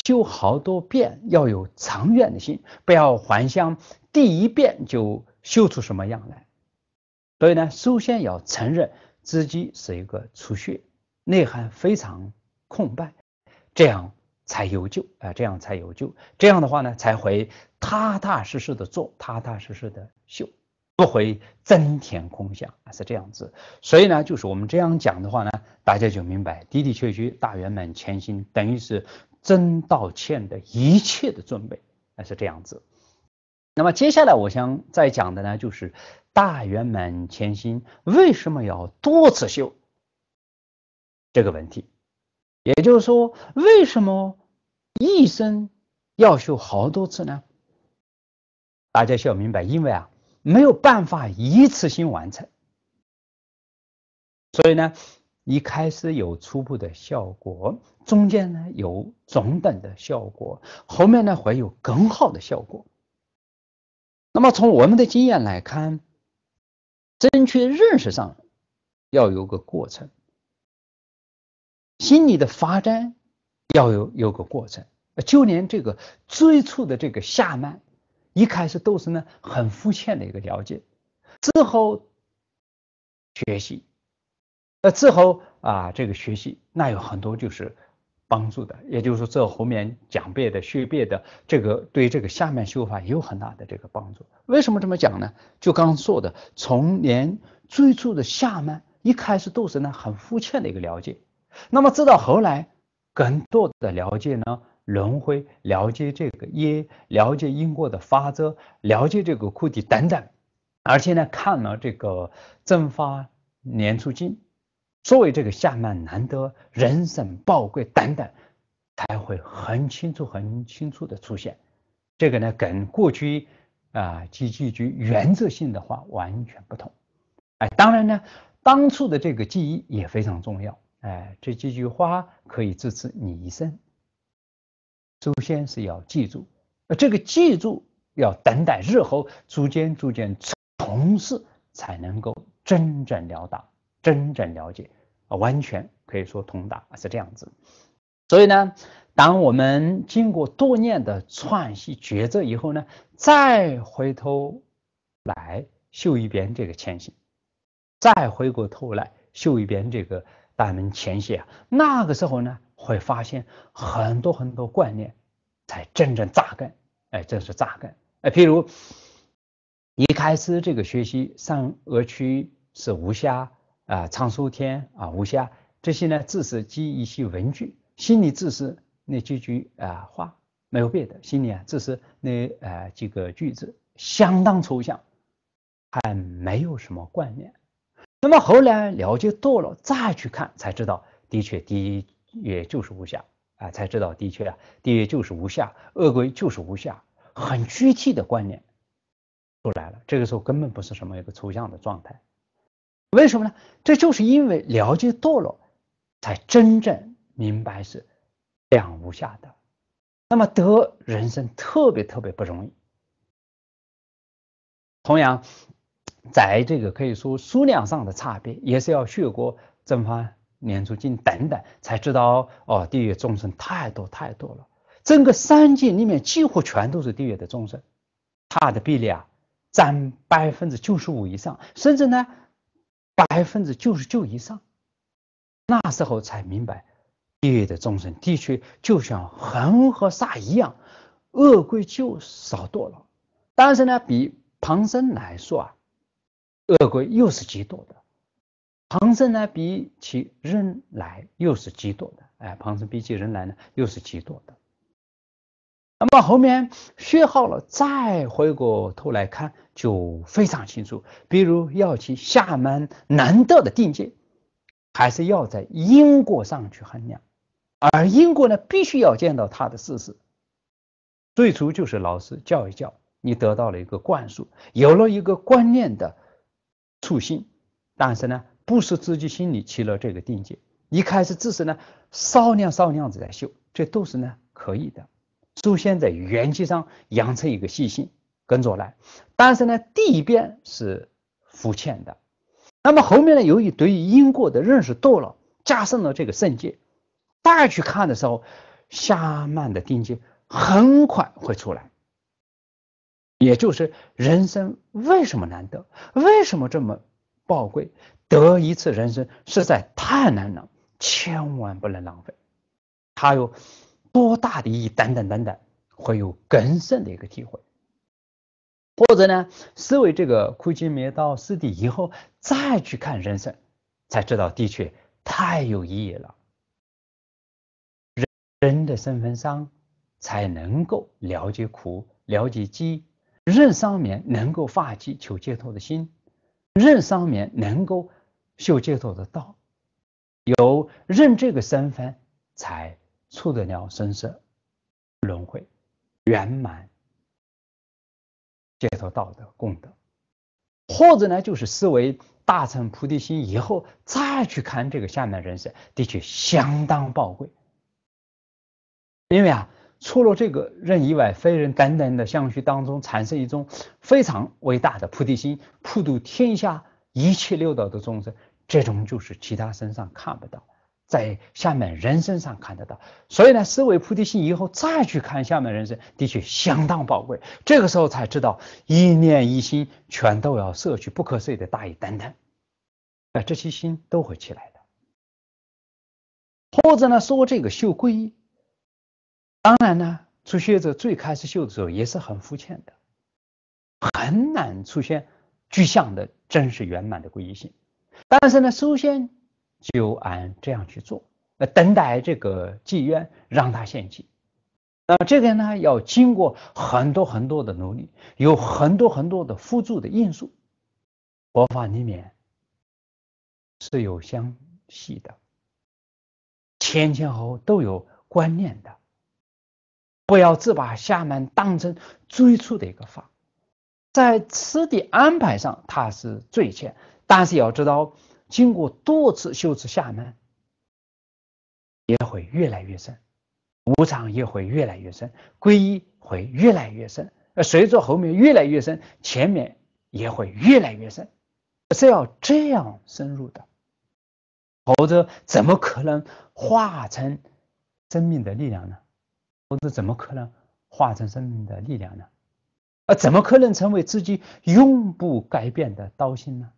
修好多遍要有长远的心，不要还乡第一遍就修出什么样来。所以呢，首先要承认。自己是一个出血，内涵非常空白，这样才有救啊！这样才有救，这样的话呢，才会踏踏实实的做，踏踏实实的修，不会增添空想啊，是这样子。所以呢，就是我们这样讲的话呢，大家就明白，的的确确大圆满前行等于是真道歉的一切的准备，啊，是这样子。那么接下来我想再讲的呢，就是。大圆满前心为什么要多次修这个问题？也就是说，为什么一生要修好多次呢？大家需要明白，因为啊，没有办法一次性完成，所以呢，一开始有初步的效果，中间呢有中等的效果，后面呢会有更好的效果。那么从我们的经验来看。正确认识上要有个过程，心理的发展要有有个过程，就连这个最初的这个下慢，一开始都是呢很肤浅的一个了解，之后学习，那之后啊这个学习那有很多就是。帮助的，也就是说，这后面讲别的、学别的，这个对这个下面修法也有很大的这个帮助。为什么这么讲呢？就刚说的，从连最初的下面一开始都是呢很肤浅的一个了解，那么直到后来更多的了解呢轮回，了解这个耶，了解因果的法则，了解这个库谛等等，而且呢看了这个正法年初经。所谓这个下曼难得，人生宝贵等等，才会很清楚、很清楚的出现。这个呢，跟过去啊几几句原则性的话完全不同。哎，当然呢，当初的这个记忆也非常重要。哎，这几句话可以支持你一生。首先是要记住，这个记住要等待日后逐渐逐渐从事，才能够真正了当。真正了解啊，完全可以说通达是这样子。所以呢，当我们经过多年的串戏抉择以后呢，再回头来秀一遍这个前行，再回过头来秀一遍这个大门前行啊，那个时候呢，会发现很多很多观念才真正扎根，哎，这是扎根，哎，譬如一开始这个学习上颚区是无暇。啊，苍书天啊，无下这些呢，只是记一些文句，心里只是那几句啊话，没有别的。心里啊，只是那呃几个句子，相当抽象，还没有什么观念。那么后来了解多了，再去看才知道，的确的也就是无下啊，才知道的确啊，的确就是无下，恶鬼就是无下，很具体的观念出来了。这个时候根本不是什么一个抽象的状态。为什么呢？这就是因为了解堕落，才真正明白是两无下的。那么得人生特别特别不容易。同样，在这个可以说数量上的差别，也是要学过《正方念珠经》等等，才知道哦。地狱众生太多太多了，整个三界里面几乎全都是地狱的众生，它的比例啊，占百分之九十五以上，甚至呢。百分之九十九以上，那时候才明白地狱的众生，的确就像恒河沙一样，恶鬼就少多了。但是呢，比旁生来说啊，恶鬼又是极多的。旁生呢，比起人来又是极多的。哎，旁生比起人来呢，又是极多的。那么后面学好了，再回过头来看。就非常清楚，比如要去厦门南道的定界，还是要在因果上去衡量，而因果呢，必须要见到它的事实。最初就是老师教一教，你得到了一个灌输，有了一个观念的初心，但是呢，不是自己心里起了这个定界。一开始只是呢，少量少量在修，这都是呢可以的。首先在原气上养成一个细心。跟着来，但是呢，第一遍是肤浅的，那么后面呢，由于对于因果的认识多了，加深了这个圣大再去看的时候，下慢的定界很快会出来。也就是人生为什么难得，为什么这么宝贵，得一次人生实在太难了，千万不能浪费。它有多大的意义？等等等等，会有更深的一个体会。或者呢，思维这个枯寂灭到失地以后，再去看人生，才知道的确太有意义了。人的身份上，才能够了解苦，了解饥，任上面能够发起求解脱的心，任上面能够修解脱的道，有认这个身份，才出得了生死轮回圆满。接受道德、功德，或者呢，就是思维大成菩提心以后，再去看这个下面人生，的确相当宝贵。因为啊，除了这个人以外，非人等等的相续当中，产生一种非常伟大的菩提心，普度天下一切六道的众生，这种就是其他身上看不到。在下面人身上看得到，所以呢，思维菩提心以后再去看下面人生，的确相当宝贵。这个时候才知道，一念一心全都要摄取不可摄的大义等等，那这些心都会起来的。或者呢，说这个修皈依，当然呢，初学者最开始修的时候也是很肤浅的，很难出现具象的真实圆满的皈依心。但是呢，首先。就按这样去做，呃，等待这个妓院让他献祭。那这个呢，要经过很多很多的努力，有很多很多的辅助的因素。佛法里面是有相系的，前前后后都有观念的。不要只把下面当成最初的一个法，在吃的安排上，它是最前，但是要知道。经过多次修持下呢，也会越来越深，无常也会越来越深，皈依会越来越深。而随着后面越来越深，前面也会越来越深，是要这样深入的。否则怎么可能化成生命的力量呢？否则怎么可能化成生命的力量呢？啊，怎么可能成为自己永不改变的刀心呢？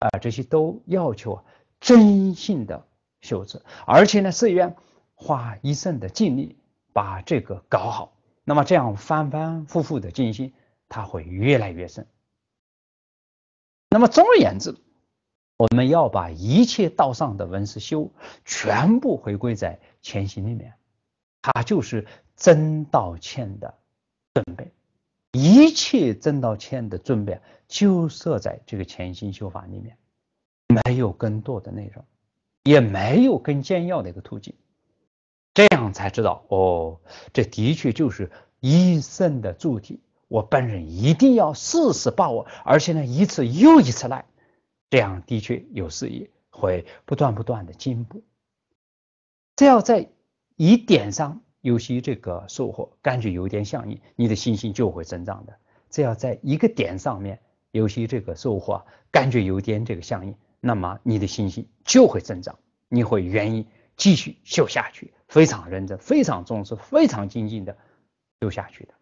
啊，这些都要求真心的修持，而且呢，寺院花一生的精力把这个搞好。那么这样反反复复的进行，它会越来越深。那么总而言之，我们要把一切道上的文事修全部回归在前行里面，它就是真道歉的准备，一切真道歉的准备。就设在这个潜心修法里面，没有更多的内容，也没有更简要的一个途径。这样才知道哦，这的确就是一生的主题。我本人一定要试试把握，而且呢，一次又一次来，这样的确有事业会不断不断的进步。只要在一点上有些这个收获，感觉有点像你，你的心性就会增长的。只要在一个点上面。尤其这个收获，感觉有点这个相应，那么你的信心就会增长，你会愿意继续修下去，非常认真、非常重视、非常精进的修下去的。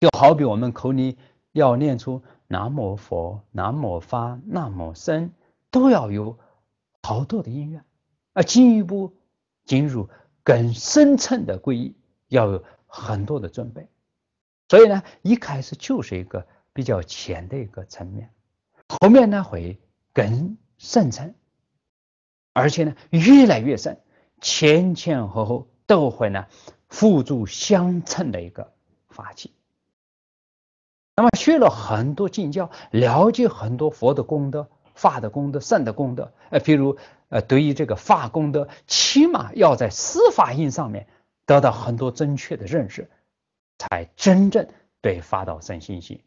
就好比我们口里要念出南无佛、南无法、南无僧，都要有好多的因缘，而进一步进入更深层的皈依，要有很多的准备。所以呢，一开始就是一个。比较浅的一个层面，后面呢会更深层，而且呢越来越深，前前后后都会呢辅助相称的一个法器。那么学了很多经教，了解很多佛的功德、法的功德、善的功德，呃，比如呃对于这个法功德，起码要在四法印上面得到很多正确的认识，才真正对法道生信心。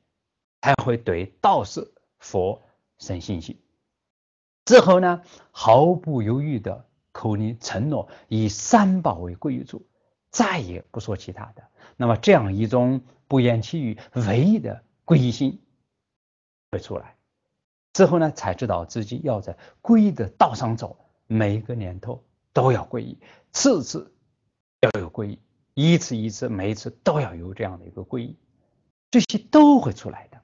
才会对道士、佛生信心，之后呢，毫不犹豫的口里承诺以三宝为归处，再也不说其他的。那么这样一种不言其余、唯一的皈依心会出来。之后呢，才知道自己要在皈依的道上走，每一个年头都要皈依，次次要有皈依，一次一次，每一次都要有这样的一个皈依，这些都会出来的。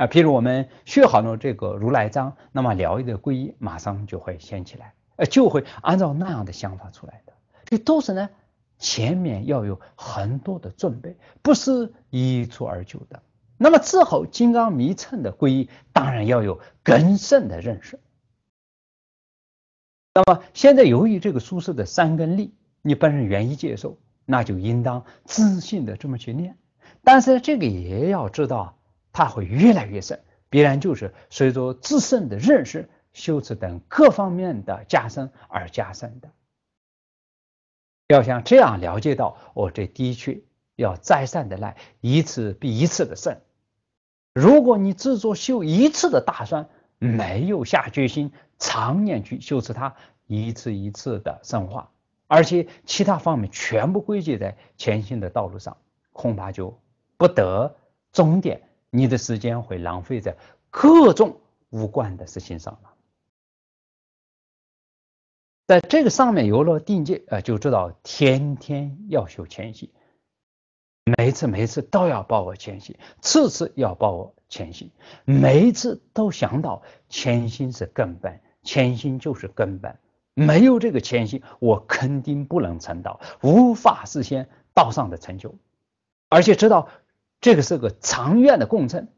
啊，譬如我们学好了这个如来章，那么了义的皈依马上就会现起来，呃，就会按照那样的想法出来的。这都是呢，前面要有很多的准备，不是一蹴而就的。那么之后金刚迷乘的皈依，当然要有更深的认识。那么现在由于这个书舍的三根力，你本人愿意接受，那就应当自信的这么去念。但是这个也要知道。它会越来越深，必然就是随着自身的认识、修持等各方面的加深而加深的。要想这样了解到，我这的确要再善的来一次比一次的深。如果你只做修一次的大算，没有下决心常年去修持它，一次一次的深化，而且其他方面全部归结在前行的道路上，恐怕就不得终点。你的时间会浪费在各种无关的事情上了。在这个上面有了定界，呃，就知道天天要修谦行。每次每次都要抱我谦行，次次要抱我谦行，每一次都想到谦心是根本，谦心就是根本，没有这个谦心，我肯定不能成道，无法实现道上的成就，而且知道。这个是个长远的工程，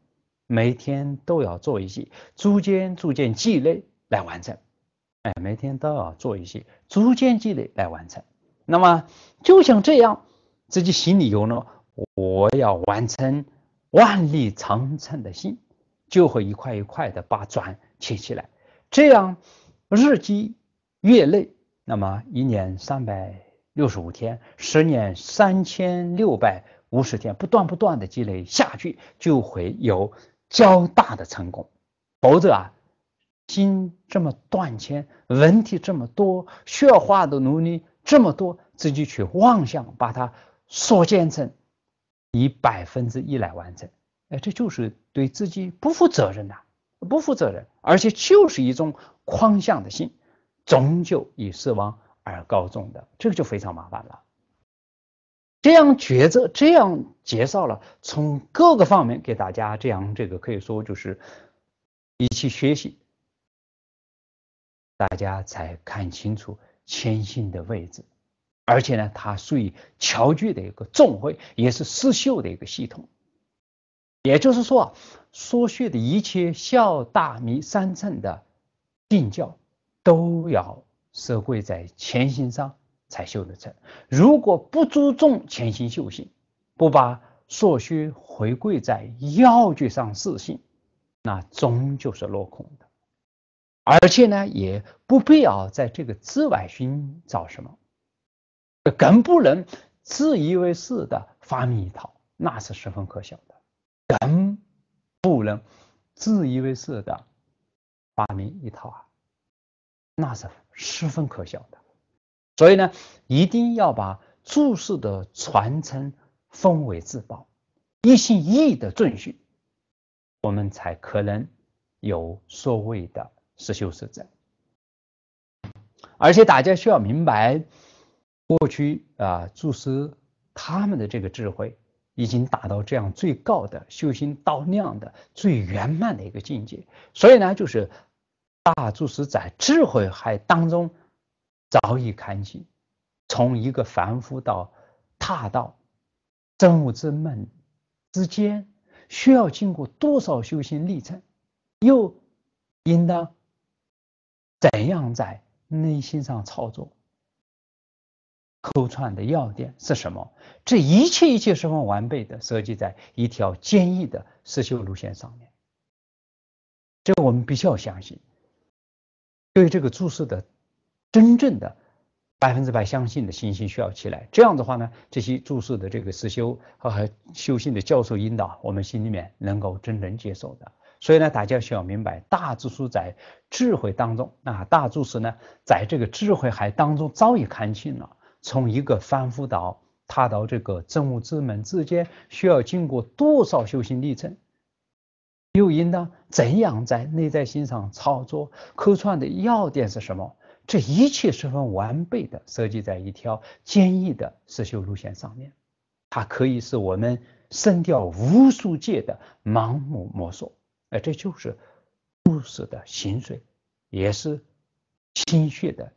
每天都要做一些逐渐逐渐积累来完成。哎，每天都要做一些逐渐积累来完成。那么就像这样，自己心里有了我要完成万里长城的心，就会一块一块的把砖砌起来。这样日积月累，那么一年三百六十五天，十年三千六百。五十天不断不断的积累下去，就会有较大的成功。否则啊，心这么断千，问题这么多，需要花的努力这么多，自己去妄想把它缩减成以百分之一来完成，哎，这就是对自己不负责任的，不负责任，而且就是一种狂想的心，终究以失望而告终的，这个就非常麻烦了。这样抉择，这样介绍了，从各个方面给大家这样这个可以说就是一起学习，大家才看清楚谦心的位置，而且呢，它属于桥具的一个重会，也是施修的一个系统。也就是说，所学的一切孝、大弥三乘的定教，都要社会在前行上。才修得成。如果不注重潜心修行，不把所需回归在药具上自性，那终究是落空的。而且呢，也不必要在这个之外寻找什么。更不能自以为是的发明一套，那是十分可笑的。更不能自以为是的发明一套啊，那是十分可笑的。所以呢，一定要把注释的传承奉为至宝，一心一意的遵循，我们才可能有所谓的实修实证。而且大家需要明白，过去啊，注释他们的这个智慧已经达到这样最高的修行道量的最圆满的一个境界。所以呢，就是大注释在智慧还当中。早已看清，从一个凡夫到踏到真悟之门之间，需要经过多少修行历程？又应当怎样在内心上操作？扣串的要点是什么？这一切一切十分完备的，设计在一条坚毅的实修路线上面。这我们必须要相信。对这个注释的。真正的百分之百相信的信心需要起来，这样的话呢，这些注释的这个实修和修行的教授引导，我们心里面能够真正接受的。所以呢，大家需要明白，大住持在智慧当中啊，大住持呢，在这个智慧海当中早已看清了，从一个凡夫到他到这个正悟之门之间，需要经过多少修行历程，又应当怎样在内在心上操作，客串的要点是什么？这一切十分完备的设计在一条坚毅的实修路线上面，它可以使我们升掉无数界的盲目摸索，哎，这就是故事的心水，也是心血的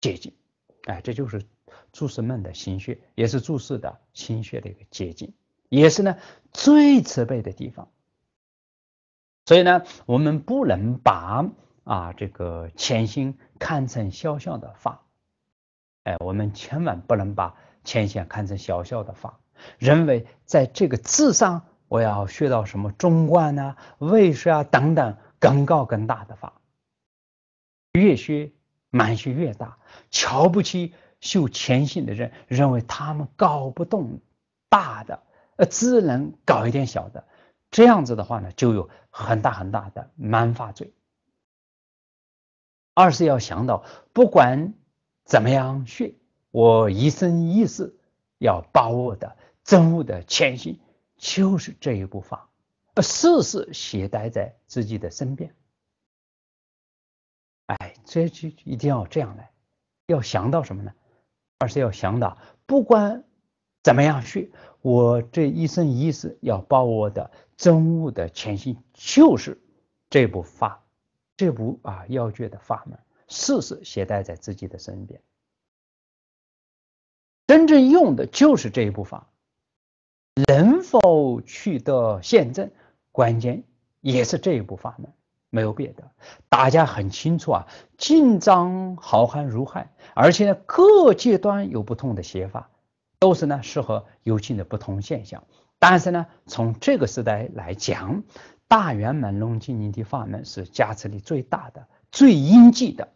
捷径，哎，这就是注释们的心血，也是注释的心血的一个捷径，也是呢最慈悲的地方。所以呢，我们不能把。啊，这个潜心堪称小小的法，哎，我们千万不能把浅显看成小小的法，认为在这个字上我要学到什么中观呐、唯识啊等等更高更大的法，越学满学越大，瞧不起修浅信的人，认为他们搞不动大的，呃，只能搞一点小的，这样子的话呢，就有很大很大的满法罪。二是要想到，不管怎么样学，我一生一世要把握的真悟的前行，就是这一部法，不事时携带在自己的身边。哎，这就一定要这样来。要想到什么呢？二是要想到，不管怎么样学，我这一生一世要把握的真悟的前行，就是这部法。这部啊要诀的法门，事事携带在自己的身边，真正用的就是这一部法，能否取得现证，关键也是这一部法门，没有别的。大家很清楚啊，进章浩瀚如海，而且呢各阶段有不同的写法，都是呢适合有情的不同现象。但是呢，从这个时代来讲。大圆满龙精宁的法门是加持力最大的、最应机的。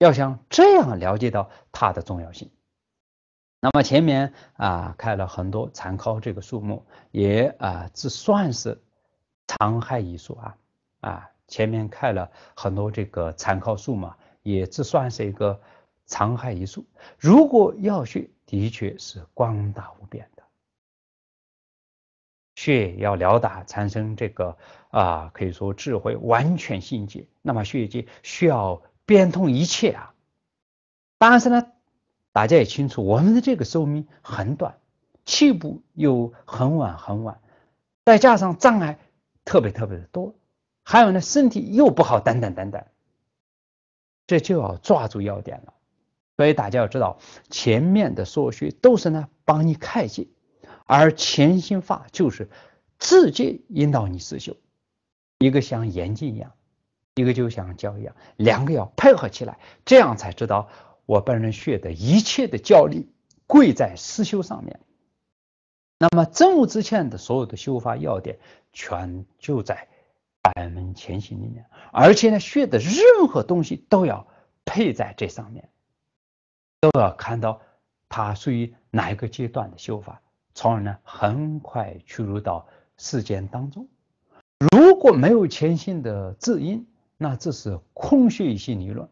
要想这样了解到它的重要性，那么前面啊看了很多参考这个数目，也啊只算是沧海一粟啊啊！前面看了很多这个参考数嘛，也只算是一个沧海一粟。如果要学，的确是广大无边的。血要了达产生这个啊，可以说智慧完全境解。那么血界需要变通一切啊。但是呢，大家也清楚，我们的这个寿命很短，起步又很晚很晚，再加上障碍特别特别的多，还有呢身体又不好，等等等等。这就要抓住要点了。所以大家要知道，前面的说学都是呢帮你开解。而前心法就是自己引导你自修，一个像严禁一样，一个就像教一样，两个要配合起来，这样才知道我本人学的一切的教力贵在思修上面。那么正务之前的所有的修法要点全就在百门前行里面，而且呢学的任何东西都要配在这上面，都要看到它属于哪一个阶段的修法。从而呢，很快屈入到世间当中。如果没有潜心的知音，那这是空虚性理论，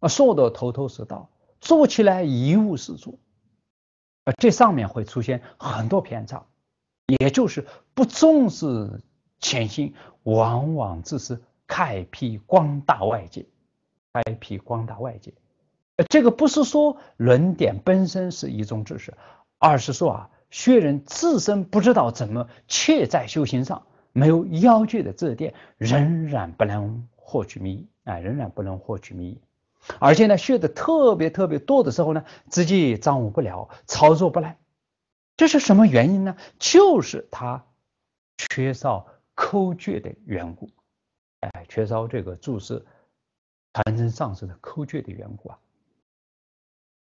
啊，说的头头是道，做起来一无是处，啊，这上面会出现很多偏差，也就是不重视潜心，往往只是开辟光大外界，开辟光大外界。这个不是说论点本身是一种知识，而是说啊。学人自身不知道怎么，却在修行上没有腰具的指点，仍然不能获取密意啊，仍然不能获取密意。而且呢，学的特别特别多的时候呢，自己掌握不了，操作不来。这是什么原因呢？就是他缺少口诀的缘故，哎，缺少这个注释、传承上师的口诀的缘故啊。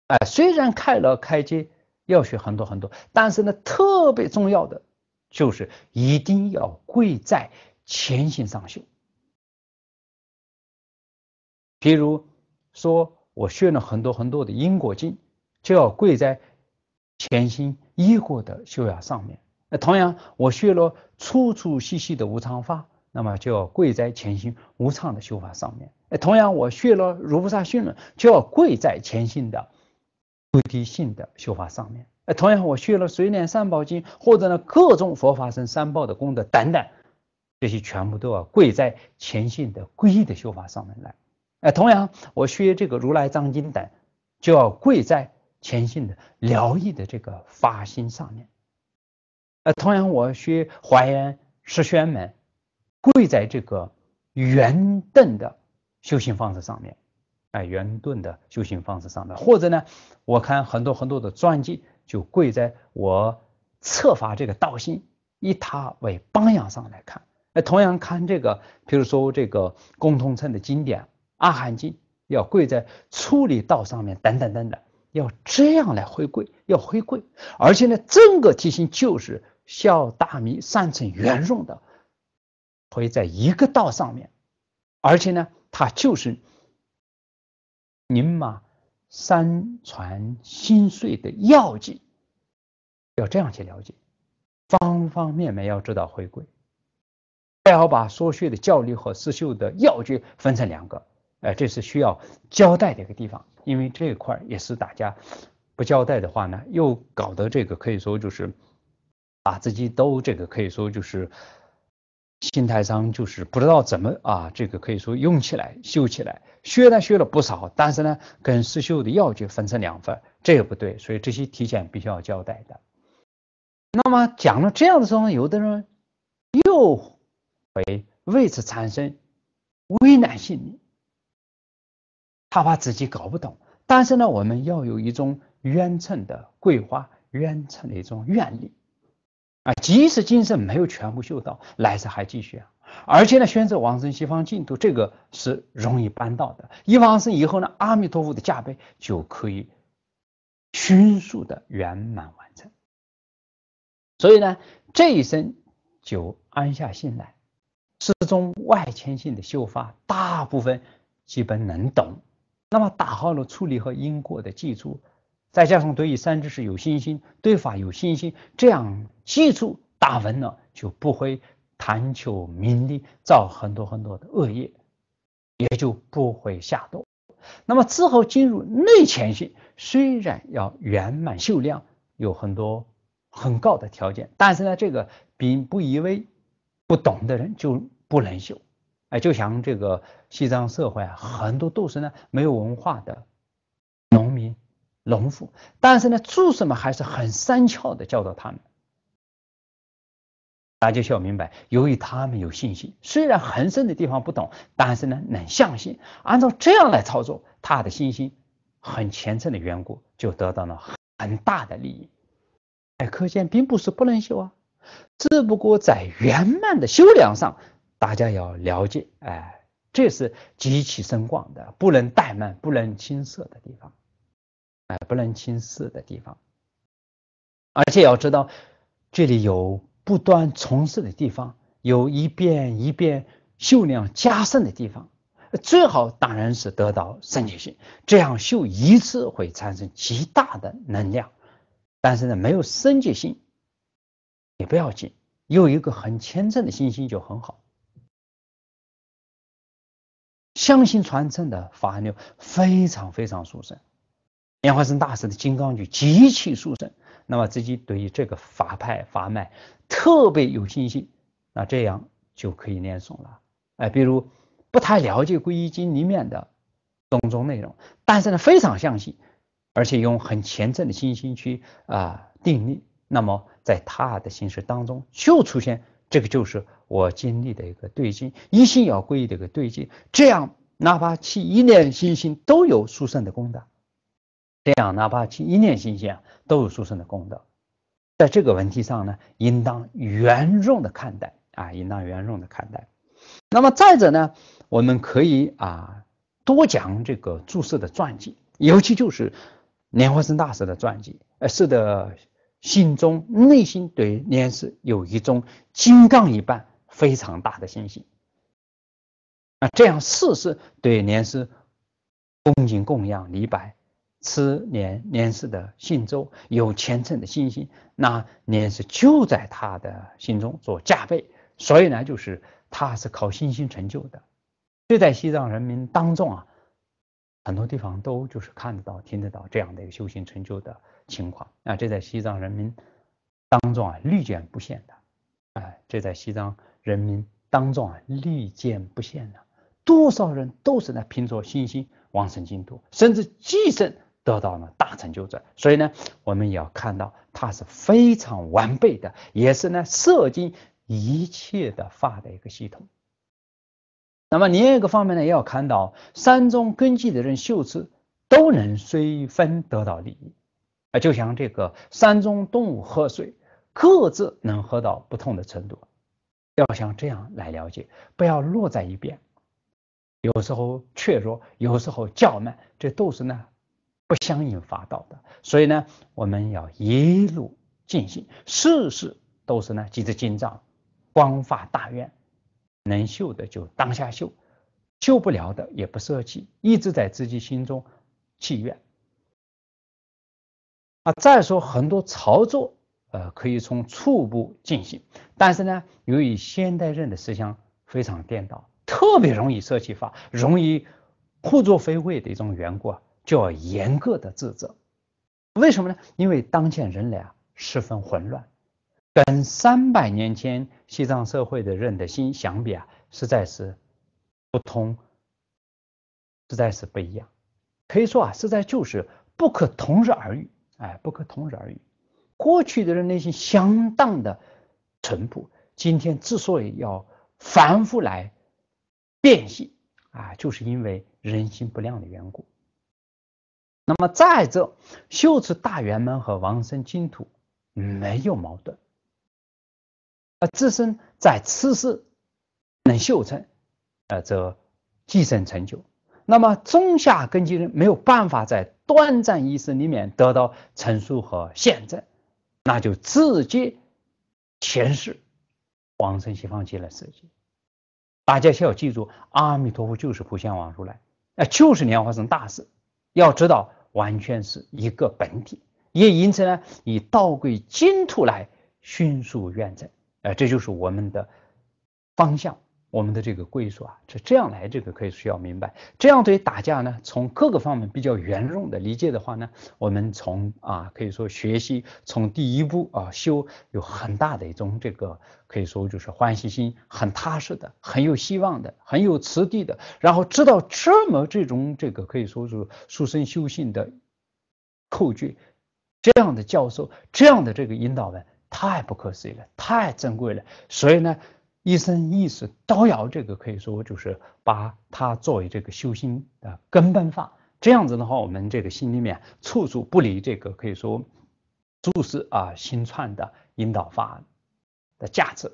哎，虽然开了开阶。要学很多很多，但是呢，特别重要的就是一定要贵在潜心上修。比如说，我学了很多很多的因果经，就要贵在潜心因果的修养上面。那同样，我学了粗粗细细的无常法，那么就要贵在潜心无常的修法上面。同样，我学了如菩萨训论，就要贵在潜心的。菩提性的修法上面，哎，同样我学了《水念三宝经》，或者呢各种佛法僧三宝的功德等等，这些全部都要跪在前信的皈依的修法上面来。哎，同样我学这个《如来藏经》等，就要跪在前信的疗愈的这个发心上面。呃，同样我学怀安石宣们，跪在这个圆凳的修行方式上面。在圆盾的修行方式上面，或者呢，我看很多很多的传记，就跪在我策发这个道心，以他为榜样上来看。那同样看这个，比如说这个共通称的经典《阿含经》，要跪在处理道上面，等等等等，要这样来回归，要回归，而且呢，整个体型就是孝大弥三层圆融的，回在一个道上面，而且呢，它就是。您嘛，三传心碎的要诀，要这样去了解，方方面面要知道回归。还要把缩穴的教理和刺绣的要诀分成两个，哎，这是需要交代的一个地方，因为这块也是大家不交代的话呢，又搞得这个可以说就是把自己都这个可以说就是。心态上就是不知道怎么啊，这个可以说用起来、修起来，学呢学了不少，但是呢，跟刺绣的要诀分成两份，这也不对，所以这些提前必须要交代的。那么讲了这样的时候，有的人又会为此产生危难心理，他怕自己搞不懂，但是呢，我们要有一种远程的规划，远程的一种愿力。啊，即使今生没有全部修到，来世还继续。啊。而且呢，宣誓往生西方净土，这个是容易办到的。一往生以后呢，阿弥陀佛的驾杯就可以迅速的圆满完成。所以呢，这一生就安下心来，十中外迁性的修法，大部分基本能懂。那么打好了处理和因果的基础。再加上对三知是有信心，对法有信心，这样基础打稳了，就不会贪求名利，造很多很多的恶业，也就不会下堕。那么之后进入内潜性，虽然要圆满修量，有很多很高的条件，但是呢，这个并不以为不懂的人就不能修。哎，就像这个西藏社会很多都是呢没有文化的。农夫，但是呢，住士们还是很三翘的教导他们。大家需要明白，由于他们有信心，虽然很深的地方不懂，但是呢，能相信按照这样来操作，他的信心很虔诚的缘故，就得到了很大的利益。哎，可见并不是不能修啊，只不过在圆满的修良上，大家要了解，哎，这是极其深广的，不能怠慢，不能轻舍的地方。哎，不能轻视的地方，而且要知道，这里有不断重事的地方，有一遍一遍修量加深的地方。最好当然是得到升级性，这样修一次会产生极大的能量。但是呢，没有升级性也不要紧，有一个很虔诚的信心就很好。相信传承的法流非常非常殊胜。莲花生大师的金刚句极其殊胜，那么自己对于这个法派法脉特别有信心，那这样就可以念诵了。哎，比如不太了解《皈依经》里面的种种内容，但是呢非常相信，而且用很虔诚的信心去啊定力，那么在他的心识当中就出现这个，就是我经历的一个对境，一心要皈依的一个对境。这样，哪怕起一念信心，都有殊胜的功德。这样，哪怕一念心性，都有殊胜的功德。在这个问题上呢，应当圆融的看待啊，应当圆融的看待。那么再者呢，我们可以啊，多讲这个注释的传记，尤其就是莲花生大师的传记，呃，是的，心中内心对莲师有一种金刚一般非常大的信心。啊，这样事事对莲师恭敬供养礼拜。吃年年氏的信周，有虔诚的信心，那年氏就在他的心中做加倍，所以呢，就是他是靠信心成就的。这在西藏人民当中啊，很多地方都就是看得到、听得到这样的一个修行成就的情况啊。这在西藏人民当中啊，屡见不鲜的。哎，这在西藏人民当中啊，屡见不鲜的。多少人都是在凭着信心往生净土，甚至寄生。得到了大成就者，所以呢，我们也要看到它是非常完备的，也是呢涉及一切的法的一个系统。那么另一个方面呢，也要看到三中根基的人修持都能随分得到利益啊，就像这个三中动物喝水，各自能喝到不同的程度，要像这样来了解，不要落在一边，有时候怯弱，有时候较慢，这都是呢。不相应法道的，所以呢，我们要一路进行，事事都是呢，即知今藏，光发大愿，能修的就当下修，修不了的也不舍弃，一直在自己心中祈愿。啊，再说很多操作，呃，可以从初步进行，但是呢，由于现代人的思想非常颠倒，特别容易舍弃法，容易胡作非为的一种缘故。啊，就要严格的自责，为什么呢？因为当前人类啊十分混乱，跟三百年前西藏社会的人的心相比啊，实在是不通，实在是不一样。可以说啊，实在就是不可同日而语。哎，不可同日而语。过去的人内心相当的淳朴，今天之所以要反复来变性啊，就是因为人心不亮的缘故。那么再者，修持大圆满和往生净土没有矛盾，而自身在此世能修成，呃，则即生成就。那么中下根基人没有办法在短暂一生里面得到成熟和现证，那就直接前世往生西方极乐世界。大家需要记住，阿弥陀佛就是普贤王如来，啊，就是莲花生大士。要知道，完全是一个本体，也因此呢，以道归净土来迅速愿证，呃，这就是我们的方向。我们的这个归属啊，这这样来，这个可以需要明白。这样对打架呢，从各个方面比较圆融的理解的话呢，我们从啊，可以说学习从第一步啊修有很大的一种这个可以说就是欢喜心，很踏实的，很有希望的，很有慈地的。然后知道这么这种这个可以说，是书生修性的口诀这样的教授，这样的这个引导的，太不可思议了，太珍贵了。所以呢。一生一世都要这个，可以说就是把它作为这个修心的根本法。这样子的话，我们这个心里面处处不离这个，可以说注释啊、新创的引导法的价值，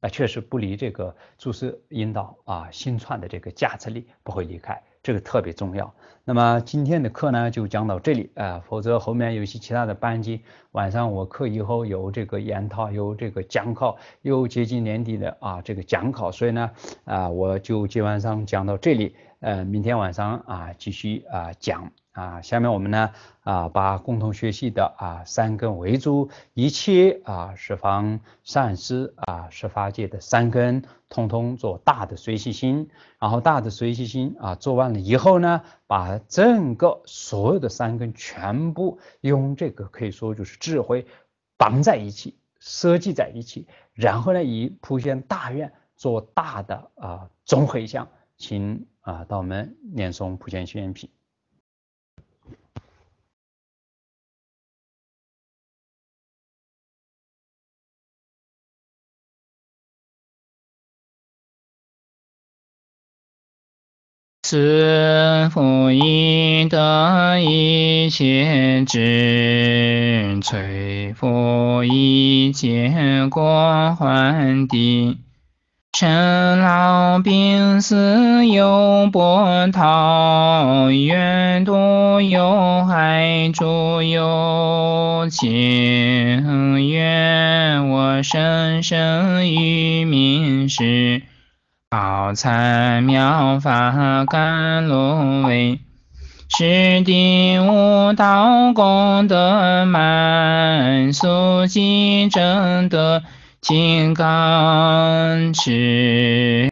那确实不离这个注释引导啊、新创的这个价值力，不会离开。这个特别重要。那么今天的课呢，就讲到这里啊，否则后面有些其他的班级晚上我课以后有这个研讨，有这个讲考，又接近年底的啊，这个讲考，所以呢，啊我就今晚上讲到这里，呃，明天晚上啊继续啊讲。啊，下面我们呢，啊，把共同学习的啊三根为主，一切啊十方善施啊十法界的三根，通通做大的随喜心，然后大的随喜心啊做完了以后呢，把整个所有的三根全部用这个可以说就是智慧绑在一起，设计在一起，然后呢以普贤大愿做大的啊综合一项，请啊到我们念诵普贤宣品。慈父一德一切智，摧父一切过患地。生老病死有波涛，怨妒有海诸有情。愿我生生于明世。宝财妙法甘露味，十地无道功德满，速疾证得金刚持。